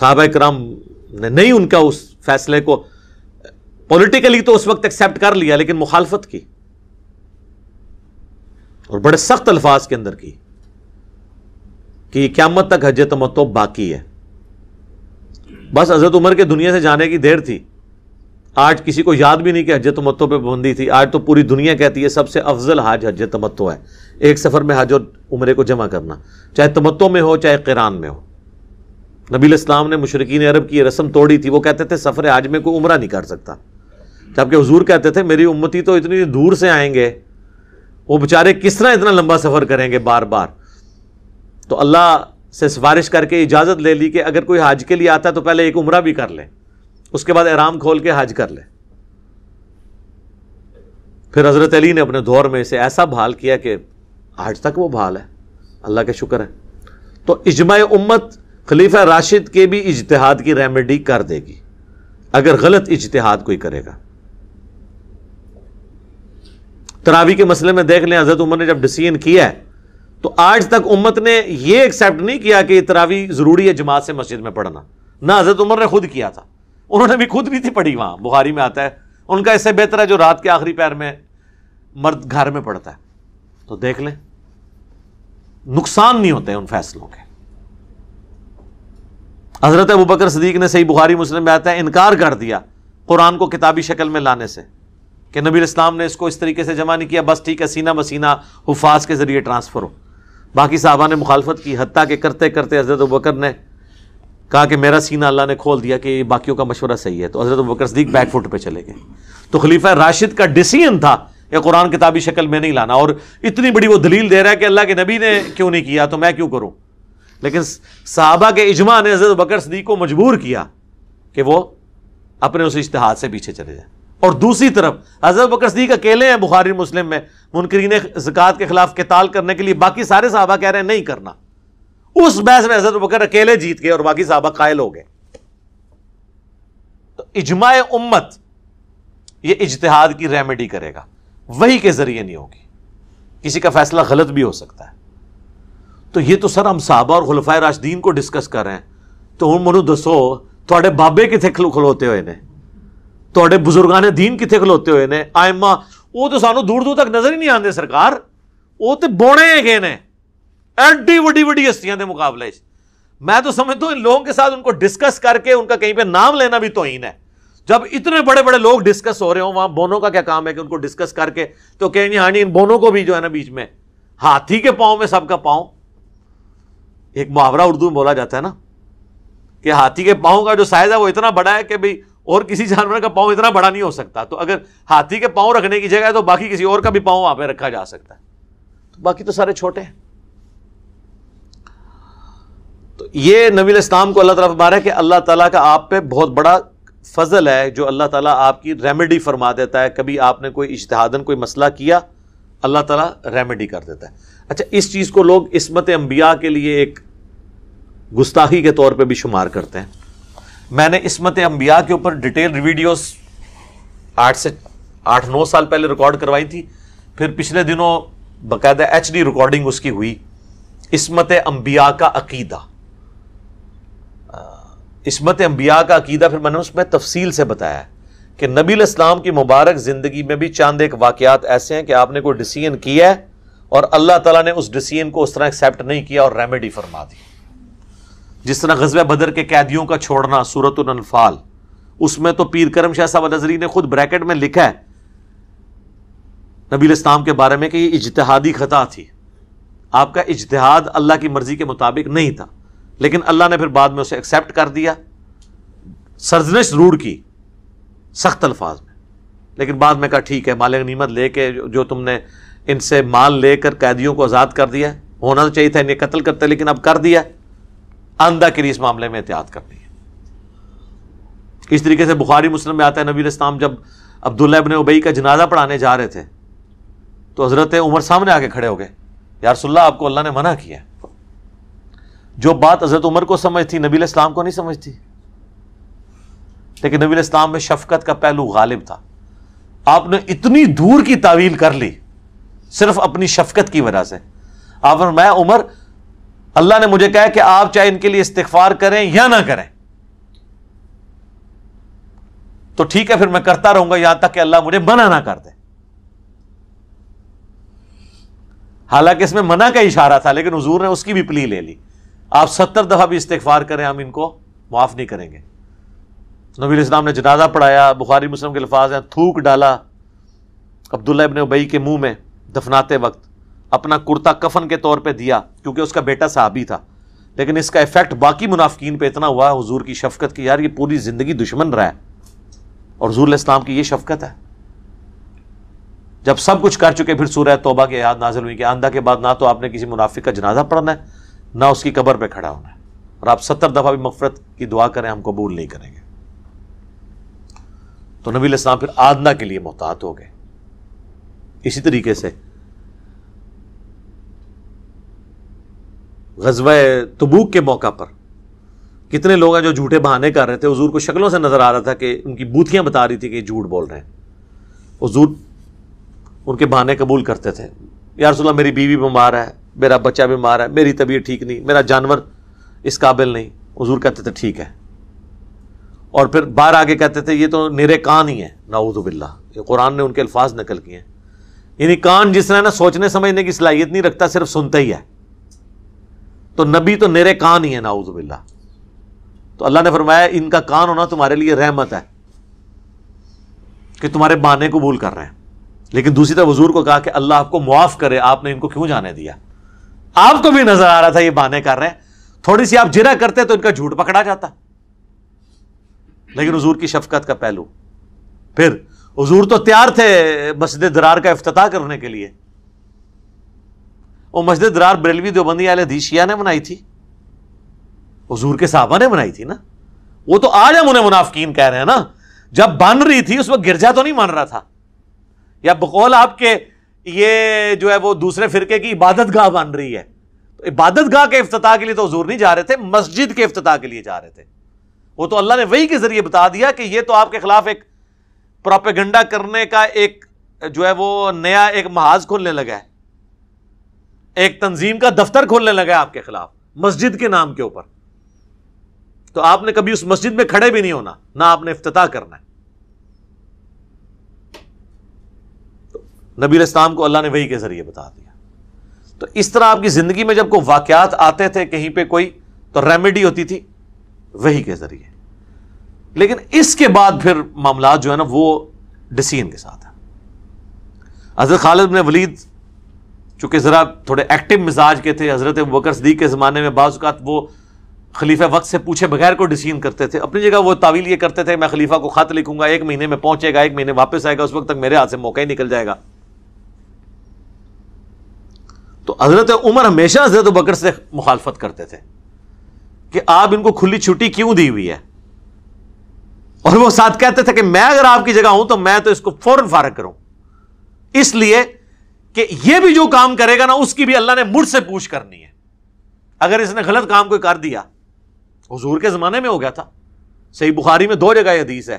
S1: साहब कराम ने नहीं उनका उस फैसले को पॉलिटिकली तो उस वक्त एक्सेप्ट कर लिया लेकिन मुखालफत की और बड़े सख्त अल्फाज के अंदर की कि क्या मत तक हज तमतो बाकी है बस हजरत उमर के दुनिया से जाने की देर थी आज किसी को याद भी नहीं कि हज तमत्तो पर पाबंदी थी आज तो पूरी दुनिया कहती है सबसे अफजल हाज हज तमत्तो है एक सफ़र में हज और उम्र को जमा करना चाहे तमत्तो में हो चाहे करान में हो नबी इस्लाम ने मुशरकिन अरब की रस्म तोड़ी थी वो कहते थे सफ़र आज में कोई उम्र नहीं कर सकता जबकि हजूर कहते थे मेरी उम्मती तो इतनी दूर से आएंगे वो बेचारे किस तरह इतना लंबा सफ़र करेंगे बार बार तो अल्लाह से सिफारिश करके इजाज़त ले ली कि अगर कोई हाज के लिए आता है तो पहले एक उम्र भी कर लें उसके बाद आराम खोल के हज कर ले फिर हज़रत अली ने अपने दौर में इसे ऐसा भाल किया कि आज तक वो भाल है अल्लाह के शुक्र है तो इजमा उम्मत खलीफा राशिद के भी इजतहाद की रेमेडी कर देगी अगर गलत इजतहाद कोई करेगा तरावी के मसले में देख लें हजरत उमर ने जब डिसीजन किया है तो आज तक उम्मत ने यह एक्सेप्ट नहीं किया कि तरावी ज़रूरी है जमात से मस्जिद में पढ़ना ना हजरत उमर ने खुद किया था उन्होंने भी खुद भी थी पढ़ी वहां बुखारी में आता है उनका इससे बेहतर है जो रात के आखिरी पैर में मर्द घर में पड़ता है तो देख लें नुकसान नहीं होते उन फैसलों के हजरत अबू बकर सदीक ने सही बुखारी मुस्लिम में आता है इनकार कर दिया कुरान को किताबी शक्ल में लाने से कि नबी इस्लाम ने इसको इस तरीके से जमा नहीं किया बस ठीक है सीना बसीना हुफाज के जरिए ट्रांसफ़र हो बाकी साहबा ने मुखालफत की हती के करते करते हजरत बकर ने कहा कि मेरा सीना अल्लाह ने खोल दिया कि बाकियों का मशवरा सही है तो हजरत बकर सदीक बैकफुट पर चले गए तो खलीफा राशिद का डिसीजन था या कुरान किताबी शक्ल में नहीं लाना और इतनी बड़ी वो दलील दे रहा है कि अल्लाह के नबी ने क्यों नहीं किया तो मैं क्यों करूँ लेकिन साहबा के इजमा ने हजरत बकर सदीक को मजबूर किया कि वो अपने उस इश्तहा से पीछे चले जाए और दूसरी तरफ हजरत बकर सदीक अकेले हैं बुखारी मुस्लिम में मुनकरीन ज़क़ात के खिलाफ कताल करने के लिए बाकी सारे साहबा कह रहे हैं नहीं करना उस बहस में हजरत बकर अकेले जीत गए और बाकी साहबा कायल हो गए तो इजमा उम्मत यह इजतहाद की रेमेडी करेगा वही के जरिए नहीं होगी किसी का फैसला गलत भी हो सकता है तो यह तो सर हम साहबा और खुलफा राशदीन को डिस्कस कर रहे हैं तो हूँ मैं दसो थोड़े बाबे कितने खलोते हुए ने थोड़े बुजुर्गों ने दीन कितने खलोते हुए ने आयमा वो तो सानू दूर दूर तक नजर ही नहीं आते सरकार वो तो बोने गए ने एड्डी वी वी हस्तियां के मुकाबले मैं तो समझता हूँ इन लोगों के साथ उनको डिस्कस करके उनका कहीं पे नाम लेना भी तोहीन है जब इतने बड़े बड़े लोग डिस्कस हो रहे हो वहां बोनों का क्या काम है कि उनको डिस्कस करके तो कहेंगे हाँ इन बोनों को भी जो है ना बीच में हाथी के पाँव में सबका पाँव एक मुहावरा उर्दू में बोला जाता है ना कि हाथी के पाँव का जो साइज है वो इतना बड़ा है कि भाई और किसी जानवर का पाँव इतना बड़ा नहीं हो सकता तो अगर हाथी के पाँव रखने की जगह है तो बाकी किसी और का भी पाँव वहां पर रखा जा सकता है तो बाकी तो सारे छोटे हैं ये नबी इस्लाम को अल्लाह तला है कि अल्लाह ताला का आप पे बहुत बड़ा फजल है जो अल्लाह ताला आपकी रेमेडी फरमा देता है कभी आपने कोई इश्तहादन कोई मसला किया अल्लाह ताला रेमेडी कर देता है अच्छा इस चीज़ को लोग इसमत अम्बिया के लिए एक गुस्ताखी के तौर पर भी शुमार करते हैं मैंने इसमत अम्बिया के ऊपर डिटेल वीडियोस आठ से आठ नौ साल पहले रिकॉर्ड करवाई थी फिर पिछले दिनों बाकायदा एच रिकॉर्डिंग उसकी हुई इसमत अम्बिया का अकीदा इसमत अम्बिया का अकीदा फिर मैंने उसमें तफसील से बताया कि नबी इस्लाम की मुबारक ज़िंदगी में भी चांद एक वाक़ात ऐसे हैं कि आपने कोई डिसीजन किया है और अल्लाह तला ने उस डिसीजन को उस तरह एक्सेप्ट नहीं किया और रेमेडी फरमा दी जिस तरह गजब बदर के कैदियों का छोड़ना सूरत अनफाल उसमें तो पीर करम शाह साहब नजरी ने खुद ब्रैकेट में लिखा है नबी इस्लाम के बारे में कि ये इजतहादी खतः थी आपका इजतहाद अल्लाह की मर्जी के मुताबिक नहीं था लेकिन अल्लाह ने फिर बाद में उसे एक्सेप्ट कर दिया सर्जनिश जरूर की सख्त अल्फाज में लेकिन बाद में कहा ठीक है माल ले के जो तुमने इनसे माल लेकर कैदियों को आज़ाद कर दिया होना तो चाहिए था इन्हें कत्ल करते लेकिन अब कर दिया आंदा के लिए इस मामले में एहतियात करनी है इस तरीके से बुखारी मुस्लिम में आता है नबी इस्लाम जब अब्दुल्ला इबन उबई का जनाजा पढ़ाने जा रहे थे तो हज़रत उमर सामने आके खड़े हो गए यारसोल्ला आपको अल्लाह ने मना किया जो बात हज़रत उमर को समझती थी नबी इस्लाम को नहीं समझती लेकिन नबी इस्लाम में शफकत का पहलू गालिब था आपने इतनी दूर की तावील कर ली सिर्फ अपनी शफकत की वजह से आप मैं उमर अल्लाह ने मुझे कहा कि आप चाहे इनके लिए इस्तफार करें या ना करें तो ठीक है फिर मैं करता रहूंगा यहां तक कि अल्लाह मुझे मना ना कर दे हालांकि इसमें मना का इशारा था लेकिन हजूर ने उसकी भी प्ली ले ली आप सत्तर दफ़ा भी इस्तफार करें हम इनको माफ़ नहीं करेंगे नबी इस्लाम ने जनाजा पढ़ाया बुखारी मुस्लिम के लफाज हैं थूक डाला अब्दुल्ला इबन उबई के मुंह में दफनाते वक्त अपना कुर्ता कफन के तौर पर दिया क्योंकि उसका बेटा साहबी था लेकिन इसका इफेक्ट बाकी मुनाफिकीन पर इतना हुआ हजूर की शफकत की यार ये पूरी ज़िंदगी दुश्मन रहा है और हजूर इस्लाम की यह शफकत है जब सब कुछ कर चुके फिर सूरह तोबा की याद नाजिल हुई कि आंदा के बाद ना तो आपने किसी मुनाफिक का जनाजा पढ़ना है ना उसकी कबर पर खड़ा होना है और आप सत्तर दफ़ा भी मफरत की दुआ करें हम कबूल नहीं करेंगे तो नबी इस्लाम फिर आदना के लिए मोहतात हो गए इसी तरीके से गजब तबूक के मौका पर कितने लोग हैं जो झूठे बहाने कर रहे थे हजूर को शक्लों से नज़र आ रहा था कि उनकी बूथियां बता रही थी कि झूठ बोल रहे हैं हजूर उनके बहाने कबूल करते थे यार सुल्ला मेरी बीवी बीमार है मेरा बच्चा बीमार है मेरी तबीयत ठीक नहीं मेरा जानवर इस काबिल नहीं हजूर कहते थे ठीक है और फिर बाहर आगे कहते थे ये तो निरे कान ही है नाउदबिल्ला कुरान ने उनके अल्फाज नकल किए हैं यानी कान जिस तरह ना सोचने समझने की सलाहियत नहीं रखता सिर्फ सुनता ही है तो नबी तो निरे कान ही है नाउदबिल्ला तो अल्लाह ने फरमाया इनका कान होना तुम्हारे लिए रहमत है कि तुम्हारे बाने कबूल कर रहे हैं लेकिन दूसरी तरफ हजूर को कहा कि अल्लाह आपको मुआफ़ करे आपने इनको क्यों जाने दिया आपको भी नजर आ रहा था ये बाने कर रहे हैं थोड़ी सी आप जिरा करते तो इनका झूठ पकड़ा जाता लेकिन हजूर की शफकत का पहलू फिर हजूर तो तैयार थे मस्जिद दरार का अफ्ताह करने के लिए वो मस्जिद दरार बरेलवी देवबंदी दीशिया ने बनाई थी हजूर के साहबा ने बनाई थी ना वो तो आज हम उन्हें मुनाफिन कह रहे हैं ना जब बन रही थी उसमें गिरजा तो नहीं मान रहा था या बकौल आपके ये जो है वो दूसरे फिरके की इबादत गाह बन रही है तो इबादत गाह के अफ्ताह के लिए तो हजूर नहीं जा रहे थे मस्जिद के अफ्ताह के लिए जा रहे थे वो तो अल्लाह ने वही के जरिए बता दिया कि ये तो आपके खिलाफ एक प्रोपेगंडा करने का एक जो है वो नया एक महाज खोलने लगा है एक तंजीम का दफ्तर खोलने लगा है आपके खिलाफ मस्जिद के नाम के ऊपर तो आपने कभी उस मस्जिद में खड़े भी नहीं होना ना आपने अफ्ताह करना है नबी इस्लाम को अल्लाह ने वही के ज़रिए बता दिया तो इस तरह आपकी ज़िंदगी में जब कोई वाक़ात आते थे कहीं पर कोई तो रेमेडी होती थी वही के ज़रिए लेकिन इसके बाद फिर मामला जो है ना वो डिसीन के साथ है हज़रत खालिद ने वलीद चूंकि ज़रा थोड़े एक्टिव मिजाज के थे हज़रत बकर सदीक के ज़माने में बाज़ात वो खलीफा वक्त से पूछे बगैर को डिसीजन करते थे अपनी जगह वो तावील ये करते थे मैं खलीफा को ख़त लिखूंगा एक महीने में पहुंचेगा एक महीने वापस आएगा उस वक्त तक मेरे हाथ से मौका ही निकल जाएगा तो हज़रत उमर हमेशा हज़रत बकर से मुखालफत करते थे कि आप इनको खुली छुट्टी क्यों दी हुई है और वो साथ कहते थे कि मैं अगर आपकी जगह हूं तो मैं तो इसको फौरन फारग करूं इसलिए कि ये भी जो काम करेगा ना उसकी भी अल्लाह ने मुझसे पूछ करनी है अगर इसने गलत काम कोई कर दिया हजूर के ज़माने में हो गया था सही बुखारी में दो जगह हदीस है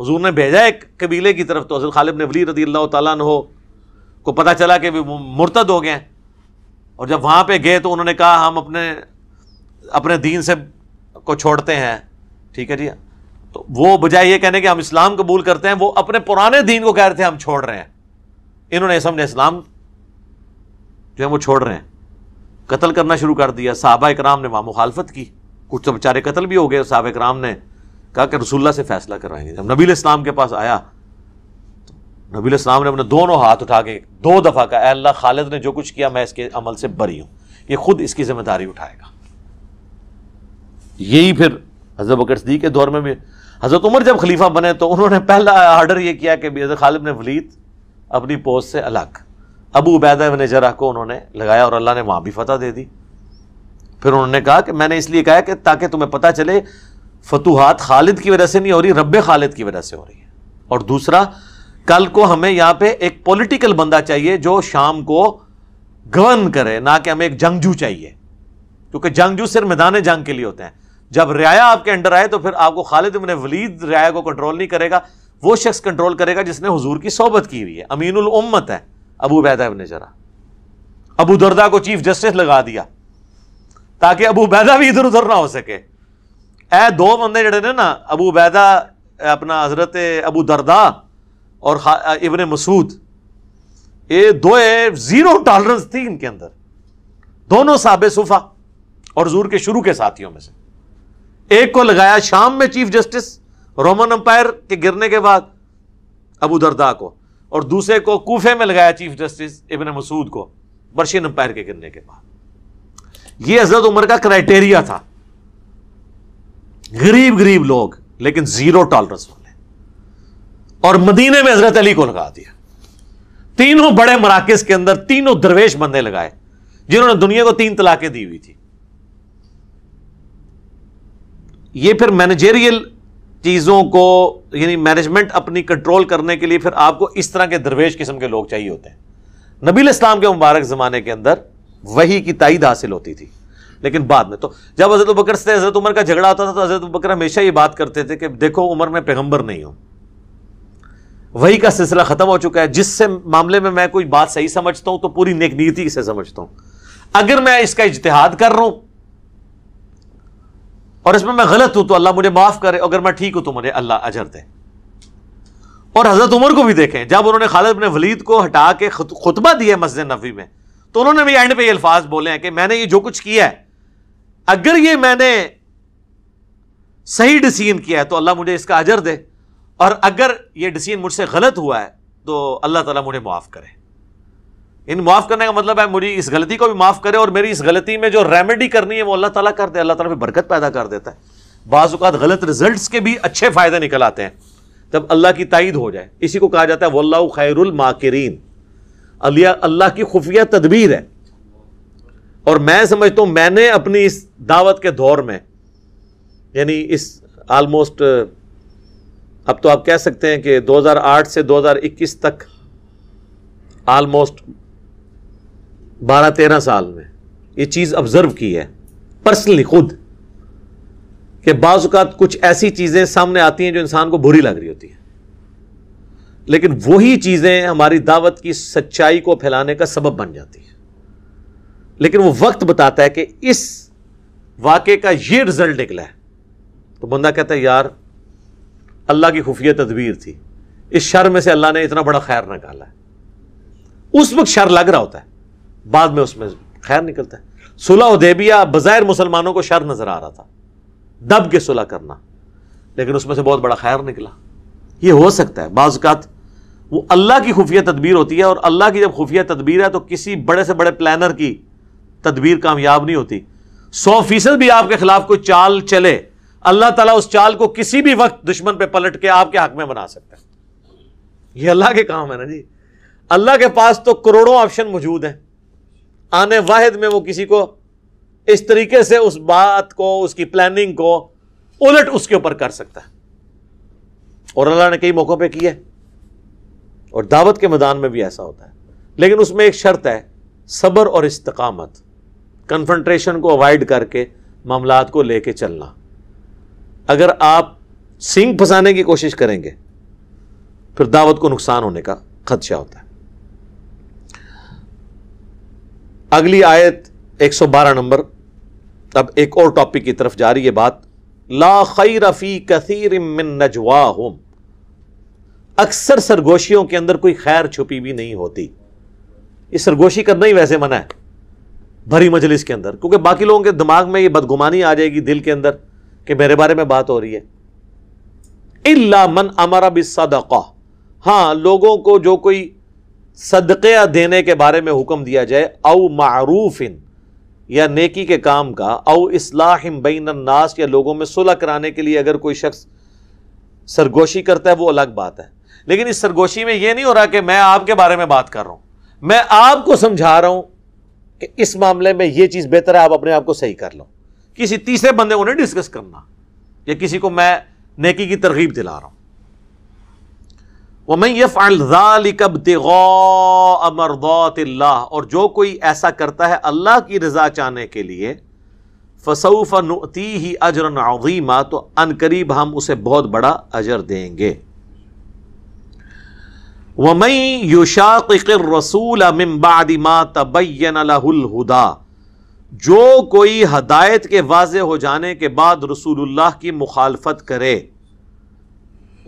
S1: हजूर ने भेजा एक कबीले की तरफ तो हजरत खालिब ने वली रदी अल्लाह तला को पता चला कि मुर्तद हो गए और जब वहाँ पे गए तो उन्होंने कहा हम अपने अपने दीन से को छोड़ते हैं ठीक है जी तो वो बजाय ये कहने के हम इस्लाम कबूल करते हैं वो अपने पुराने दीन को कह रहे थे हम छोड़ रहे हैं इन्होंने सबने इस्लाम जो है वो छोड़ रहे हैं कत्ल करना शुरू कर दिया साहबा इक्राम ने वहाँ मुखालफत की कुछ तो बेचारे कत्ल भी हो गए साहब इक्राम ने कहा कि रसुल्ला से फैसला करवाएंगे जब नबी इस्लाम के पास आया नबी इस्लाम ने अपने दोनों हाथ उठा के दो दफ़ा कहा अल्लाह खालिद ने जो कुछ किया मैं इसके अमल से बरी हूँ ये खुद इसकी जिम्मेदारी उठाएगा यही फिर हजरत बकर सदीक के दौर में भी हजरत उमर जब खलीफा बने तो उन्होंने पहला आर्डर ये किया कि हजरत खालिद ने वलीद अपनी पोस्ट से अलग अबू उबैदा ने जरा को उन्होंने लगाया और अल्लाह ने वहां भी फतह दे दी फिर उन्होंने कहा कि मैंने इसलिए कहा कि ताकि तुम्हें पता चले फतूहत खालिद की वजह से नहीं हो रही रब खालिद की वजह से हो रही है और दूसरा कल को हमें यहां पे एक पॉलिटिकल बंदा चाहिए जो शाम को गवर्न करे ना कि हमें एक जंगजू चाहिए क्योंकि जंगजू सिर्फ मैदान जंग के लिए होते हैं जब रियाया आपके अंडर आए तो फिर आपको खालिद इबन वलीद रियाया को कंट्रोल नहीं करेगा वो शख्स कंट्रोल करेगा जिसने हुजूर की सोबत की हुई है अमीनुल उम्मत है अबू बैदा ने जरा अबू दर्दा को चीफ जस्टिस लगा दिया ताकि अबू बैदा भी इधर उधर ना हो सके ए दो बंदे जड़े ने ना अबू बैदा अपना हजरत अबू दरदा और इबन मसूद ये दो ज़ीरो टॉलरेंस थी इनके अंदर दोनों साब सुफा और जूर के शुरू के साथियों में से एक को लगाया शाम में चीफ जस्टिस रोमन अंपायर के गिरने के बाद अबू दरदा को और दूसरे को कोफे में लगाया चीफ जस्टिस इबन मसूद को बर्शियन अंपायर के गिरने के बाद यह हजरत उम्र का क्राइटेरिया था गरीब गरीब लोग लेकिन जीरो टॉलरेंस और मदीने में हजरत अली को लगा दिया तीनों बड़े मराकज के अंदर तीनों दरवेश बंदे लगाए जिन्होंने दुनिया को तीन तलाके दी हुई थी ये फिर मैनेजेरियल चीज़ों को यानी मैनेजमेंट अपनी कंट्रोल करने के लिए फिर आपको इस तरह के दरवेश किस्म के लोग चाहिए होते हैं नबील इस्लाम के मुबारक ज़माने के अंदर वही की तइद हासिल होती थी लेकिन बाद में तो जब हज़रत बकर से हज़रत उमर का झगड़ा होता था तो हज़रत बकर हमेशा ये बात करते थे कि देखो उम्र में पैगंबर नहीं हूं वही का सिलसिला खत्म हो चुका है जिससे मामले में मैं कोई बात सही समझता हूं तो पूरी नेकनीति से समझता हूं अगर मैं इसका इजतहाद कर रहा हूं और इसमें मैं गलत हूं तो अल्लाह मुझे माफ करे अगर मैं ठीक हूं तो मुझे अल्लाह अजर दे और हजरत उमर को भी देखें जब उन्होंने खालिद ने वलीद को हटा के खुतबा दिया मस्जिद नबी में तो उन्होंने भी एंड पे ये अल्फाज बोले हैं कि मैंने ये जो कुछ किया है अगर ये मैंने सही डिसीजन किया है तो अल्लाह मुझे इसका अजर दे और अगर ये डिसीजन मुझसे गलत हुआ है तो अल्लाह ताला मुझे माफ़ करे इन माफ़ करने का मतलब है मुझे इस गलती को भी माफ़ करे और मेरी इस गलती में जो रेमेडी करनी है वो अल्लाह ताला कर दे अल्लाह ताला में बरकत पैदा कर देता है बाज़ात गलत रिजल्ट के भी अच्छे फ़ायदे निकल आते हैं तब अल्लाह की तायद हो जाए इसी को कहा जाता है वल्ला खैरमाकरीन अल्लाह की खुफिया तदबीर है और मैं समझता हूँ मैंने अपनी इस दावत के दौर में यानी इस आलमोस्ट अब तो आप कह सकते हैं कि 2008 से 2021 तक आलमोस्ट 12-13 साल में ये चीज़ ऑब्ज़र्व की है पर्सनली खुद कि बाजुकात कुछ ऐसी चीज़ें सामने आती हैं जो इंसान को बुरी लग रही होती है लेकिन वही चीज़ें हमारी दावत की सच्चाई को फैलाने का सबब बन जाती है लेकिन वो वक्त बताता है कि इस वाक्य का ये रिज़ल्ट निकला है तो बंदा कहता है यार अल्लाह की खुफिया तदबीर थी इस शर में से अल्लाह ने इतना बड़ा खैर निकाला है उस वक्त शर लग रहा होता है बाद में उसमें खैर निकलता है सुलह उदेबिया बज़ाहिर मुसलमानों को शर नज़र आ रहा था दब के सुलह करना लेकिन उसमें से बहुत बड़ा खैर निकला ये हो सकता है बाज वो अल्लाह की खुफिया तदबीर होती है और अल्लाह की जब खुफिया तदबीर है तो किसी बड़े से बड़े प्लानर की तदबीर कामयाब नहीं होती सौ फीसद भी आपके खिलाफ कोई चाल चले अल्लाह ताला उस चाल को किसी भी वक्त दुश्मन पर पलट के आपके हक में बना सकता है यह अल्लाह के काम है ना जी अल्लाह के पास तो करोड़ों ऑप्शन मौजूद हैं आने वाहिद में वो किसी को इस तरीके से उस बात को उसकी प्लानिंग को उलट उसके ऊपर कर सकता है और अल्लाह ने कई मौक़ों पे किया और दावत के मैदान में भी ऐसा होता है लेकिन उसमें एक शर्त है सब्र और इस्तकामत कन्फ्रंट्रेशन को अवॉइड करके मामला को लेके चलना अगर आप सिंह फंसाने की कोशिश करेंगे फिर दावत को नुकसान होने का खदशा होता है अगली आयत 112 नंबर अब एक और टॉपिक की तरफ जा रही है बात ला खई रफी कसीर नजवा हम अक्सर सरगोशियों के अंदर कोई खैर छुपी भी नहीं होती इस सरगोशी करना ही वैसे मना है भरी मजलिस के अंदर क्योंकि बाकी लोगों के दिमाग में ये बदगुमानी आ जाएगी दिल के अंदर कि मेरे बारे में बात हो रही है इल्ला मन अमरा सदका हाँ लोगों को जो कोई सदक़ देने के बारे में हुक्म दिया जाए अव मारूफिन या नेकी के काम का अव इसलाहिम बैन नास या लोगों में सुलह कराने के लिए अगर कोई शख्स सरगोशी करता है वो अलग बात है लेकिन इस सरगोशी में यह नहीं हो रहा कि मैं आपके बारे में बात कर रहा हूं मैं आपको समझा रहा हूं कि इस मामले में यह चीज़ बेहतर है आप अपने आप को सही कर लो किसी तीसरे बंदे को नहीं डिस्कस करना या किसी को मैं नेकी की तरगीब दिला रहा हूं वमई फ़ालबितमरदौतिल्ला और जो कोई ऐसा करता है अल्लाह की रजा चाहने के लिए फसऊफ़ नती ही अजर नज़ीमा तो अनकरीब हम उसे बहुत बड़ा अजर देंगे वमई युशाक़िर रसूल अमिबादिमा तबैन लहुल जो कोई हदायत के वाज हो जाने के बाद रसूलुल्लाह की मुखालफत करे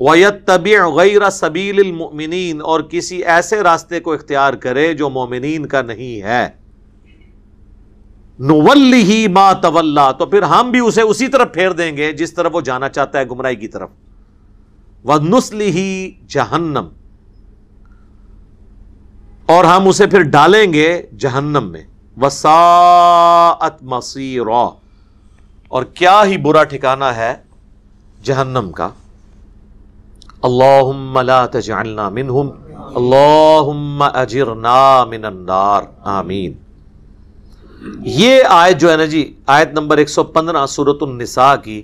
S1: वयत तबी गैर सबीलमिन और किसी ऐसे रास्ते को इख्तियार करे जो मोमिन का नहीं है नवल्ली ही मा तवल्ला तो फिर हम भी उसे उसी तरफ फेर देंगे जिस तरफ वो जाना चाहता है गुमराई की तरफ व नुस्लि ही जहन्नम और हम उसे फिर डालेंगे जहन्नम में वसात मसीर और क्या ही बुरा ठिकाना है जहन्नम का अल्लाहुम्मा तजअलना मिनहुम अल्लाहुम्मा अजिरना मिनन्नार आमीन ये आयत जो है ना जी आयत नंबर 115 सूरत निसा की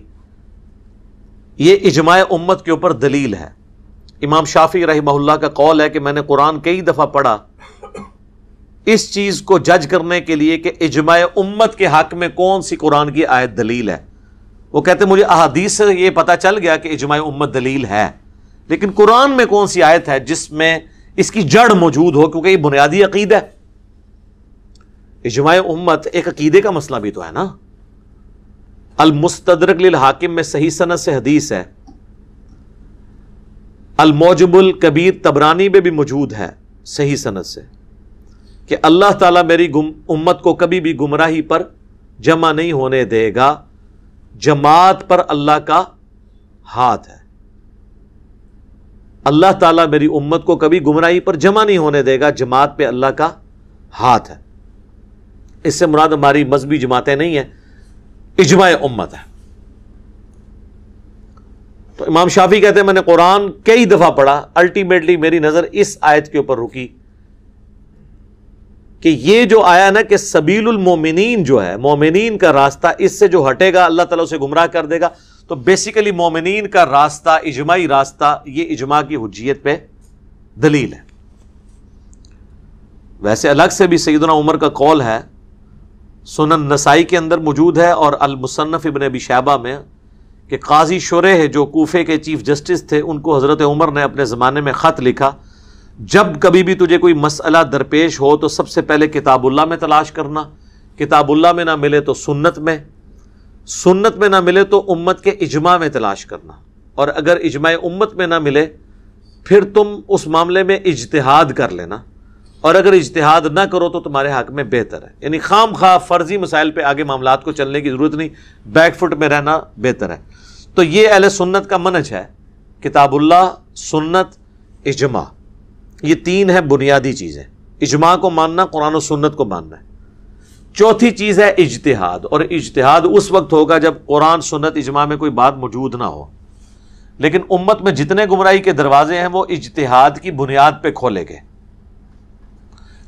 S1: ये इजमाय उम्मत के ऊपर दलील है इमाम शाफी रहमहुल्ला का कौल है कि मैंने कुरान कई दफ़ा पढ़ा इस चीज को जज करने के लिए कि इजमाय उम्मत के हक में कौन सी कुरान की आयत दलील है वो कहते मुझे अहादीस से ये पता चल गया कि इजमाय उम्मत दलील है लेकिन कुरान में कौन सी आयत है जिसमें इसकी जड़ मौजूद हो क्योंकि ये बुनियादी अकीद है इजमाय उम्मत एक अकीदे का मसला भी तो है ना अलमुस्तरक हाकिम में सही सनत से हदीस है अलमोजबुल कबीर तबरानी में भी मौजूद है सही सनत से कि अल्लाह ताला मेरी उम्मत को कभी भी गुमराही पर जमा नहीं होने देगा जमात पर अल्लाह का हाथ है अल्लाह ताला मेरी उम्मत को कभी गुमराही पर जमा नहीं होने देगा जमात पे अल्लाह का हाथ है इससे मुराद हमारी मजहबी जमातें नहीं है इजमा उम्मत है तो इमाम शाफी कहते हैं मैंने कुरान कई दफ़ा पढ़ा अल्टीमेटली मेरी नज़र इस आयत के ऊपर रुकी कि ये जो आया ना कि सबील मोमिन जो है मोमिन का रास्ता इससे जो हटेगा अल्लाह तला उसे गुमराह कर देगा तो बेसिकली मोमिन का रास्ता इजमाही रास्ता यह इजमा की हजियत पे दलील है वैसे अलग से भी सैदना उमर का कौल है सुनन नसाई के अंदर मौजूद है और अलमुसन्फ़ इबन अबी शैबा में कि काजी शुरे है जो कोफे के चीफ जस्टिस थे उनको हज़रत उमर ने अपने ज़माने में ख़त लिखा जब कभी भी तुझे कोई मसला दरपेश हो तो सबसे पहले किताबुल्ला में तलाश करना किताबुल्ला में ना मिले तो सुन्नत में सुन्नत में ना मिले तो उम्मत के इजमा में तलाश करना और अगर इजमा उम्मत में ना मिले फिर तुम उस मामले में इजतहाद कर लेना और अगर इजतहाद ना करो तो तुम्हारे हक में बेहतर है यानी खाम खा फर्जी मसाइल पर आगे मामला को चलने की ज़रूरत नहीं बैकफुट में रहना बेहतर है तो ये अहल सुन्नत का मनज है किताबुल्ला सुन्नत इजमा ये तीन है बुनियादी चीज़ें इजमा को मानना कुरान और सुन्नत को मानना चौथी चीज़ है इजतहाद और इजतहाद उस वक्त होगा जब कुरान सुन्नत इजमा में कोई बात मौजूद ना हो लेकिन उम्मत में जितने गुमराही के दरवाजे हैं वो इजतहाद की बुनियाद पर खोले गए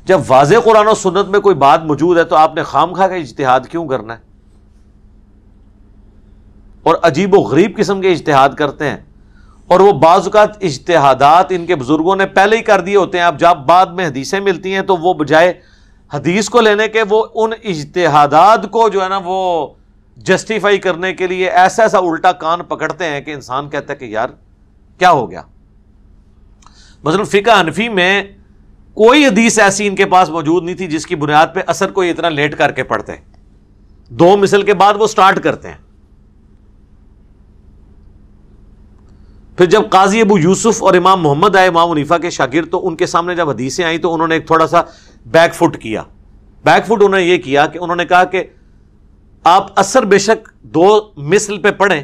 S1: जब वाज कुरान और सुन्नत में कोई बात मौजूद है तो आपने खाम खा का इजतहाद क्यों करना है और अजीब व गरीब किस्म के इजतहाद करते हैं और वो बाज़ात इजतहादात इनके बुज़ुर्गों ने पहले ही कर दिए होते हैं अब जब बाद में हदीसें मिलती हैं तो वो बजाय हदीस को लेने के वो उन इजतहादात को जो है ना वो जस्टिफाई करने के लिए ऐसा ऐसा उल्टा कान पकड़ते हैं कि इंसान कहता है कि यार क्या हो गया मतलब फ़िका हनफी में कोई हदीस ऐसी इनके पास मौजूद नहीं थी जिसकी बुनियाद पर असर को इतना लेट करके पढ़ते दो मिसल के बाद वो स्टार्ट करते हैं फिर जब काजी अबू यूसुफ और इमाम मोहम्मद आए इमाम उनीफा के शागिर तो उनके सामने जब हदीसें आई तो उन्होंने एक थोड़ा सा बैकफुट किया बैक फुट उन्होंने ये किया कि उन्होंने कहा कि आप असर बेशक दो मिसल पे पढ़ें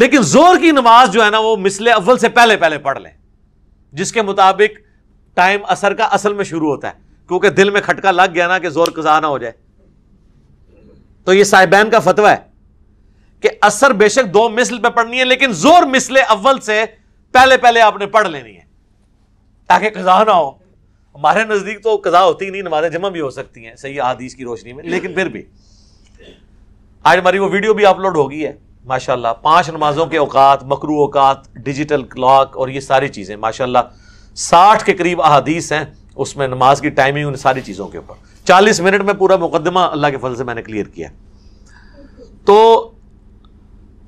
S1: लेकिन जोर की नमाज जो है ना वो मिसल अव्वल से पहले पहले पढ़ लें जिसके मुताबिक टाइम असर का असल में शुरू होता है क्योंकि दिल में खटका लग गया ना कि जोर कजा ना हो जाए तो ये साहिबान का फतवा है कि असर बेशक दो मिसल पर पढ़नी है लेकिन जोर मिसल अव्वल से पहले पहले आपने पढ़ लेनी है ताकि कजा ना हो हमारे नजदीक तो कजा होती नहीं नमाजें जमा भी हो सकती हैं सही आदीश की रोशनी में लेकिन फिर भी आज हमारी वो वीडियो भी अपलोड होगी है माशाल्लाह पांच नमाजों के औकात मकरू औकात डिजिटल क्लॉक और ये सारी चीज़ें माशाला साठ के करीब अहादीस हैं उसमें नमाज की टाइमिंग उन सारी चीज़ों के ऊपर चालीस मिनट में पूरा मुकदमा अल्लाह के फल से मैंने क्लियर किया तो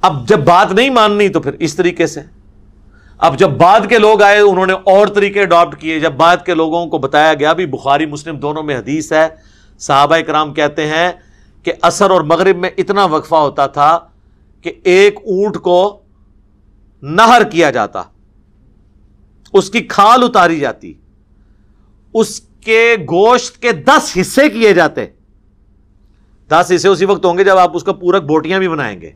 S1: अब जब बात नहीं माननी तो फिर इस तरीके से अब जब बाद के लोग आए उन्होंने और तरीके अडॉप्ट किए जब बाद के लोगों को बताया गया भी बुखारी मुस्लिम दोनों में हदीस है साहब कराम कहते हैं कि असर और मगरब में इतना वकफा होता था कि एक ऊंट को नहर किया जाता उसकी खाल उतारी जाती उसके गोश्त के दस हिस्से किए जाते दस हिस्से उसी वक्त होंगे जब आप उसका पूरक बोटियां भी बनाएंगे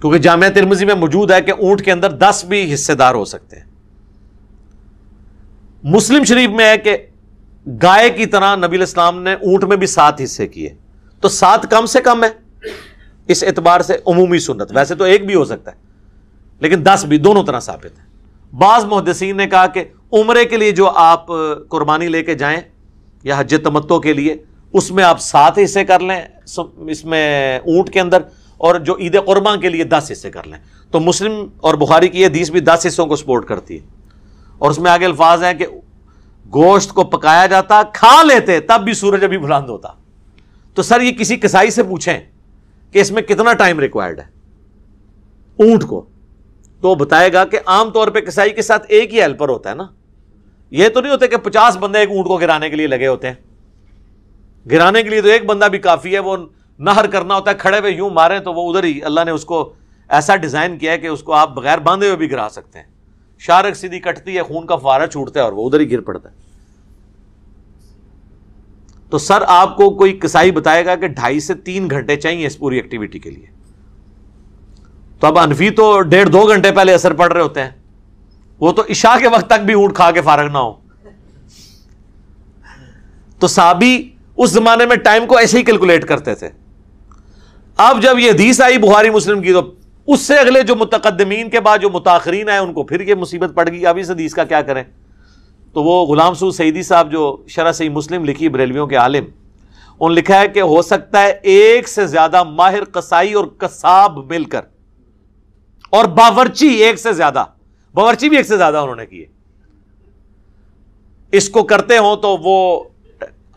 S1: क्योंकि जामिया तिरमजी में मौजूद है कि ऊंट के अंदर दस भी हिस्सेदार हो सकते हैं मुस्लिम शरीफ में है कि गाय की तरह नबी इस्लाम ने ऊंट में भी सात हिस्से किए तो सात कम से कम है इस एतबार से अमूमी सुनत वैसे तो एक भी हो सकता है लेकिन दस भी दोनों तरह साबित है बाज मुहदसिन ने कहा कि उम्र के लिए जो आप कुर्बानी लेके जाए या हज तमत्तों के लिए उसमें आप सात हिस्से कर लें इसमें ऊंट के अंदर और जो ईद कुर्मा के लिए दस हिस्से कर लें तो मुस्लिम और बुखारी की हदीस भी दस हिस्सों को सपोर्ट करती है और उसमें आगे अल्फाज हैं कि गोश्त को पकाया जाता खा लेते तब भी सूरज अभी बुलंद होता तो सर ये किसी कसाई से पूछें कि इसमें कितना टाइम रिक्वायर्ड है ऊंट को तो बताएगा कि आमतौर पर कसाई के साथ एक ही हेल्पर होता है ना यह तो नहीं होता कि पचास बंदे एक ऊंट को गिराने के लिए लगे होते हैं गिराने के लिए तो एक बंदा भी काफ़ी है वो नहर करना होता है खड़े हुए यूं मारें तो वो उधर ही अल्लाह ने उसको ऐसा डिज़ाइन किया है कि उसको आप बगैर बांधे हुए भी गिरा सकते हैं शारक सीधी कटती है खून का फुहारा छूटता है और वह उधर ही गिर पड़ता है तो सर आपको कोई कसाई बताएगा कि ढाई से तीन घंटे चाहिए इस पूरी एक्टिविटी के लिए तो अब अनफी तो डेढ़ दो घंटे पहले असर पड़ रहे होते हैं वो तो इशा के वक्त तक भी ऊंट खा के फारग ना हो तो साबी उस जमाने में टाइम को ऐसे ही कैलकुलेट करते थे अब जब यह हदीस आई बुहारी मुस्लिम की तो उससे अगले जो मुतकदमीन के बाद जो मुताखरीन आए उनको फिर यह मुसीबत पड़ गई अब इस हदीस का क्या करें तो वो गुलाम सू सईदी साहब जो शरा सही मुस्लिम लिखी बरेलवियों के आलिम उन लिखा है कि हो सकता है एक से ज्यादा माहिर कसाई और कसाब मिलकर और बावरची एक से ज्यादा बावरची भी एक से ज्यादा उन्होंने किए इसको करते हो तो वो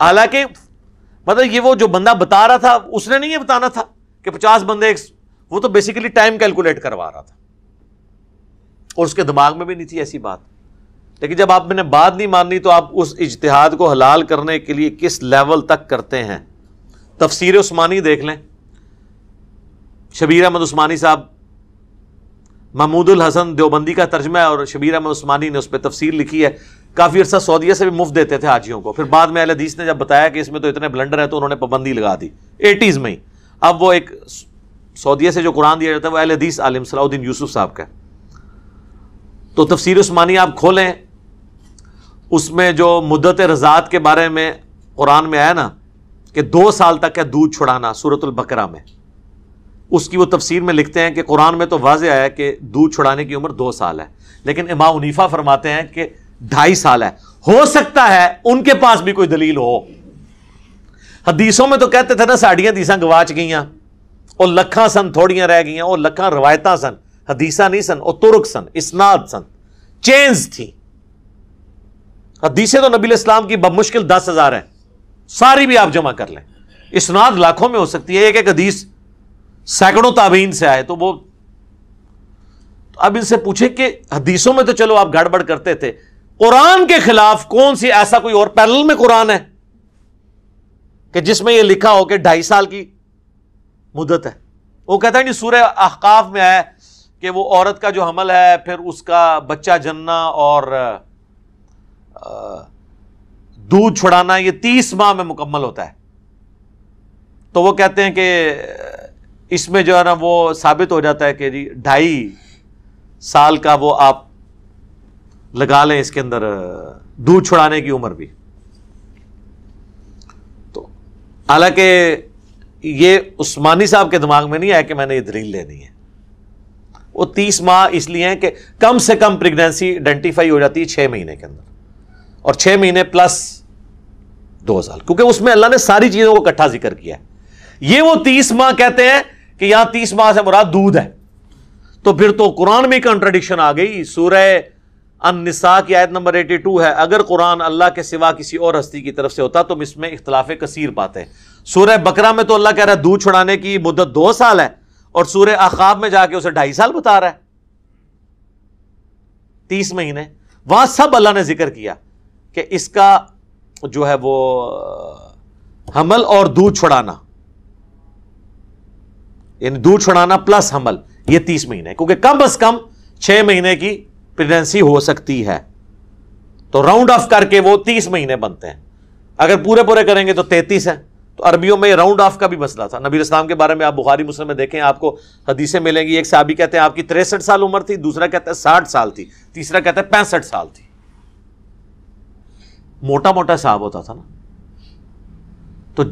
S1: हालांकि मतलब ये वो जो बंदा बता रहा था उसने नहीं ये बताना था कि पचास बंदे वो तो बेसिकली टाइम कैलकुलेट करवा रहा था और उसके दिमाग में भी नहीं थी ऐसी बात लेकिन जब आप मैंने बात नहीं माननी तो आप उस इजतहाद को हलाल करने के लिए किस लेवल तक करते हैं तफसीर उस्मानी देख लें शबीर अहमद उस्मानी साहब महमूदुल हसन देवबंदी का तर्जमा और शबीर अहमद उस्मानी ने उस पर तफसीर लिखी है काफ़ी अर्सा सऊदिया से भी मुफ्त देते थे हाजियों को फिर बाद में अहल ने जब बताया कि इसमें तो इतने ब्लंडर है तो उन्होंने पाबंदी लगा दी एटीज़ में ही अब वो एक सऊदिया से जो कुरान दिया जाता है वह अहल आलिम सलाउद्दीन यूसुफ साहब का तो तफसीर उस्मानी आप खोलें उसमें जो मुद्दत रजात के बारे में कुरान में आया ना कि दो साल तक है दूध छुड़ाना सूरतुल में उसकी वो तफसीर में लिखते हैं कि कुरान में तो वाज आया कि दूध छुड़ाने की उम्र दो साल है लेकिन इमाम उनीफा फरमाते हैं कि ढाई साल है हो सकता है उनके पास भी कोई दलील हो हदीसों में तो कहते थे ना साढ़िया हदीसा गवाच गई और लखा सन थोड़िया रह गई और लखा रवायत सन हदीसा नहीं सन और तुर्क सन इसनाद सन चेंज थी हदीसें तो नबी इस्लाम की बमुश्किल दस हज़ार है सारी भी आप जमा कर लें इसनाद लाखों में हो सकती है एक एक हदीस सैकड़ों ताबीन से आए तो वो तो अब इनसे पूछे कि हदीसों में तो चलो आप गड़बड़ करते थे कुरान के खिलाफ कौन सी ऐसा कोई और पैरल में कुरान है कि जिसमें यह लिखा हो कि ढाई साल की मुदत है वो कहता है नहीं सूर्य अहकाफ में है कि वो औरत का जो हमल है फिर उसका बच्चा जनना और दूध छुड़ाना ये तीस माह में मुकम्मल होता है तो वो कहते हैं कि इसमें जो है ना वो साबित हो जाता है कि जी ढाई साल का वो आप लगा लें इसके अंदर दूध छुड़ाने की उम्र भी हालांकि ये उस्मानी साहब के दिमाग में नहीं आया कि मैंने ये दलील लेनी है वो तीस माह इसलिए हैं कि कम से कम प्रेगनेंसी आइडेंटिफाई हो जाती है छह महीने के अंदर और छह महीने प्लस दो साल क्योंकि उसमें अल्लाह ने सारी चीज़ों को इकट्ठा जिक्र किया है ये वो तीस माह कहते हैं कि यहां तीस माह से मुराद दूध है तो फिर तो कुरान में कंट्रडिक्शन आ गई सूरह अनसा की आयत नंबर एटी टू है अगर कुरान अल्लाह के सिवा किसी और हस्ती की तरफ से होता तो इसमें इख्तलाफ कसीर पाते सूर्य बकरा में तो अल्लाह कह रहा है दूध छुड़ाने की मुद्दत दो साल है और सूर्य अखाब में जाके उसे ढाई साल बता रहा है तीस महीने वहां सब अल्लाह ने जिक्र किया कि इसका जो है वो हमल और दूध छुड़ाना यानी दूध छुड़ाना प्लस हमल ये तीस महीने क्योंकि कम अज कम छह महीने की प्रेगनेंसी हो सकती है तो राउंड ऑफ करके वो तीस महीने बनते हैं अगर पूरे पूरे करेंगे तो तैतीस है तो अरबियों में राउंड ऑफ का भी मसला था नबी इस्लाम के बारे में आप बुखारी मुस्लिम में देखें आपको हदीसें मिलेंगी एक साहबी कहते हैं आपकी तिरसठ साल उम्र थी दूसरा कहता है साठ साल थी तीसरा कहता है पैंसठ साल थी मोटा मोटा साहब होता था ना तो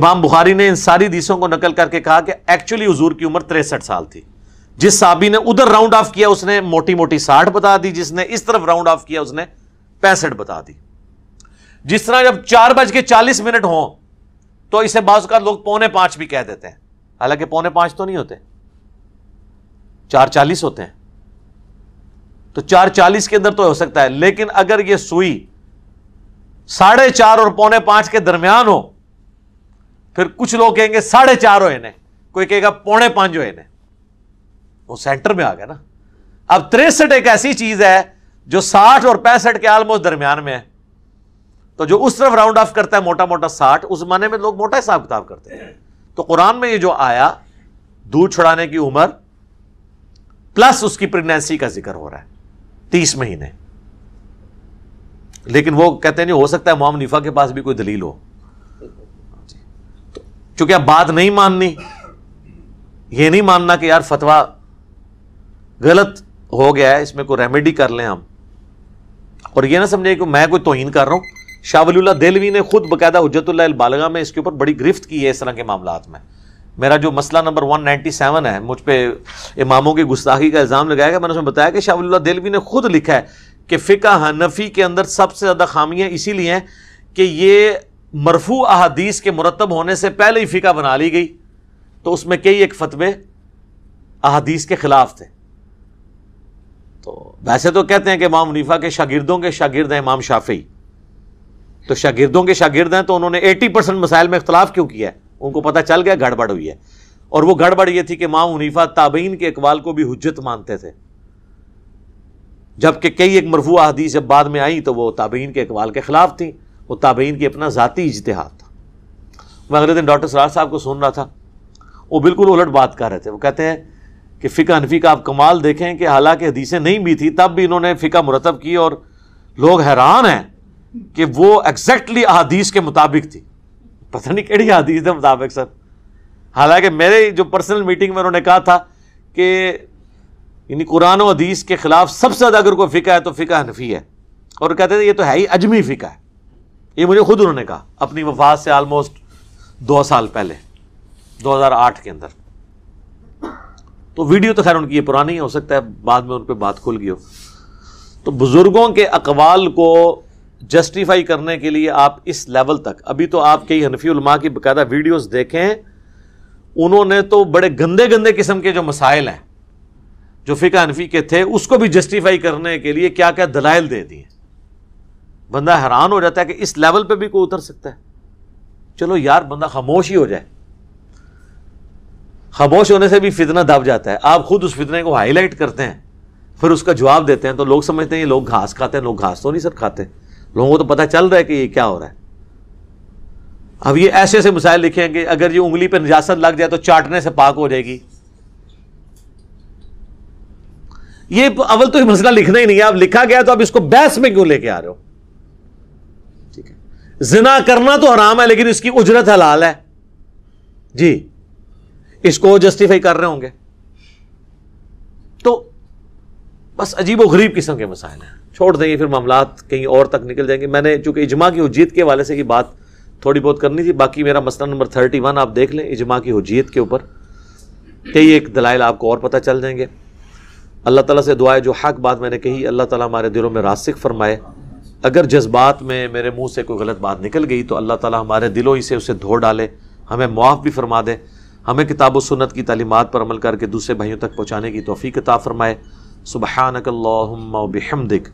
S1: इमाम बुखारी ने इन सारी दीसों को नकल करके कहा कि एक्चुअली हजूर की उम्र तिरसठ साल थी जिस साबी ने उधर राउंड ऑफ किया उसने मोटी मोटी साठ बता दी जिसने इस तरफ राउंड ऑफ किया उसने पैंसठ बता दी जिस तरह जब चार बज के चालीस मिनट हो तो इसे बाज का लोग पौने पांच भी कह देते हैं हालांकि पौने पांच तो नहीं होते चार चालीस होते हैं तो चार चालीस के अंदर तो हो सकता है लेकिन अगर यह सुई साढ़े चार और पौने पांच के दरमियान हो फिर कुछ लोग कहेंगे साढ़े चार हो इन्हें कोई कहेगा पौने पांच हो इन्हें वो सेंटर में आ गया ना अब तिरसठ एक ऐसी चीज है जो साठ और पैंसठ के आलमोस्ट दरमियान में है तो जो उस तरफ राउंड ऑफ करता है मोटा मोटा साठ उस जमाने में लोग मोटा हिसाब किताब करते हैं तो कुरान में ये जो आया दूध छुड़ाने की उम्र प्लस उसकी प्रेगनेंसी का जिक्र हो रहा है तीस महीने लेकिन वो कहते हैं नहीं हो सकता है मोहम्मद नीफा के पास भी कोई दलील हो चूंकि तो अब बात नहीं माननी ये नहीं मानना कि यार फतवा गलत हो गया है इसमें कोई रेमेडी कर लें हम और ये ना समझे कि मैं कोई तोहन कर रहा हूँ शाहवल्ला दिलवी ने खुद बाकायदा हजतुल्ला बालगा में इसके ऊपर बड़ी गिरफ्त की है इस तरह के मामला में मेरा जो मसला नंबर 197 है मुझ पर इमामों की गुस्ताखी का इल्ज़ाम लगाया गया मैंने उसमें बताया कि शाहवल्ला दिलवी ने खुद लिखा है कि फ़िका हनफी के अंदर सबसे ज़्यादा खामियाँ इसीलिए हैं कि ये मरफू अहादीस के मुरतब होने से पहले ही फ़िका बना ली गई तो उसमें कई एक फतवे अहादीस के ख़िलाफ़ थे तो वैसे तो कहते हैं कि इमाम मुनीफा के शागिर्दों के शागिर्द हैं इमाम शाफी तो शागिर्दों के शागिर्द हैं तो उन्होंने एटी परसेंट मसाइल में इख्तलाफ क्यों किया है उनको पता चल गया गड़बड़ हुई है और वो गड़बड़ ये थी कि इमाम मुनीफा ताबीन के इकबाल को भी हजत मानते थे जबकि कई एक मरफू अदीस जब बाद में आई तो वो ताबीन के इकबाल के ख़िलाफ़ थी वो ताबीन की अपना ज़ाती इजतहा था मैं अगले दिन डॉक्टर सरार साहब को सुन रहा था वो बिल्कुल उलट बात कर रहे थे वो कहते हैं कि फ़िका हनफी का आप कमाल देखें कि हालांकि हदीसें नहीं भी थी तब भी इन्होंने फ़िका मुरतब की और लोग हैरान हैं कि वो एग्जैक्टली अदीस के मुताबिक थी पता नहीं कड़ी अदीस के मुताबिक सर हालांकि मेरे जो पर्सनल मीटिंग में उन्होंने कहा था कि यानी कुरान और हदीस के ख़िलाफ़ सबसे ज़्यादा अगर कोई फ़िका है तो फ़िका हनफी है और कहते थे ये तो है ही अजमी फ़िका है ये मुझे खुद उन्होंने कहा अपनी वफात से आलमोस्ट दो साल पहले दो हज़ार आठ के अंदर तो वीडियो तो खैर उनकी ये पुरानी ही हो सकता है बाद में उन पर बात खुल गई हो तो बुज़ुर्गों के अकवाल को जस्टिफाई करने के लिए आप इस लेवल तक अभी तो आप कई हनफी उलमा की बकायदा वीडियोस देखें उन्होंने तो बड़े गंदे गंदे किस्म के जो मसाइल हैं जो फ़िका हनफी के थे उसको भी जस्टिफाई करने के लिए क्या क्या दलाइल दे दिए बंदा हैरान हो जाता है कि इस लेवल पे भी कोई उतर सकता है चलो यार बंदा खामोश ही हो जाए खामोश होने से भी फितना दब जाता है आप खुद उस फितने को हाईलाइट करते हैं फिर उसका जवाब देते हैं तो लोग समझते हैं ये लोग घास खाते हैं लोग घास तो नहीं सर खाते लोगों को तो पता चल रहा है कि ये क्या हो रहा है अब ये ऐसे ऐसे मिसाइल लिखे हैं कि अगर ये उंगली पर निजात लग जाए तो चाटने से पाक हो जाएगी ये अवल तो मसला लिखना ही नहीं है अब लिखा गया तो अब इसको बहस में क्यों लेके आ रहे हो ठीक है जिना करना तो हराम है लेकिन इसकी उजरत हलाल है जी इसको जस्टिफाई कर रहे होंगे तो बस अजीब और गरीब किस्म के मसाइल हैं छोड़ देंगे फिर मामला कहीं और तक निकल जाएंगे मैंने चूंकि इजमा की उजीत के वाले से ही बात थोड़ी बहुत करनी थी बाकी मेरा मसला नंबर थर्टी वन आप देख लें इजमा की हजीत के ऊपर कई एक दलाइल आपको और पता चल जाएंगे अल्लाह ताला से दुआ जो हक बात मैंने कही अल्लाह ताला हमारे दिलों में रासिक फरमाए अगर जज्बात में मेरे मुंह से कोई गलत बात निकल गई तो अल्लाह ताला हमारे दिलों ही से उसे धो डाले हमें मुआफ़ भी फरमा दे हमें किताब सुन्नत की तालीमत पर अमल करके दूसरे भाइयों तक पहुँचाने की तोफ़ी कता फ़रमाए सुबहानकल्लाबिहमदिक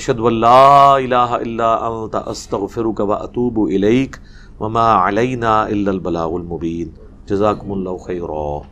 S1: अशदल्लास्तफ़िर वतूब इलैक वमा अलैना इल्लबलामुबीन जजाकम्ल खैर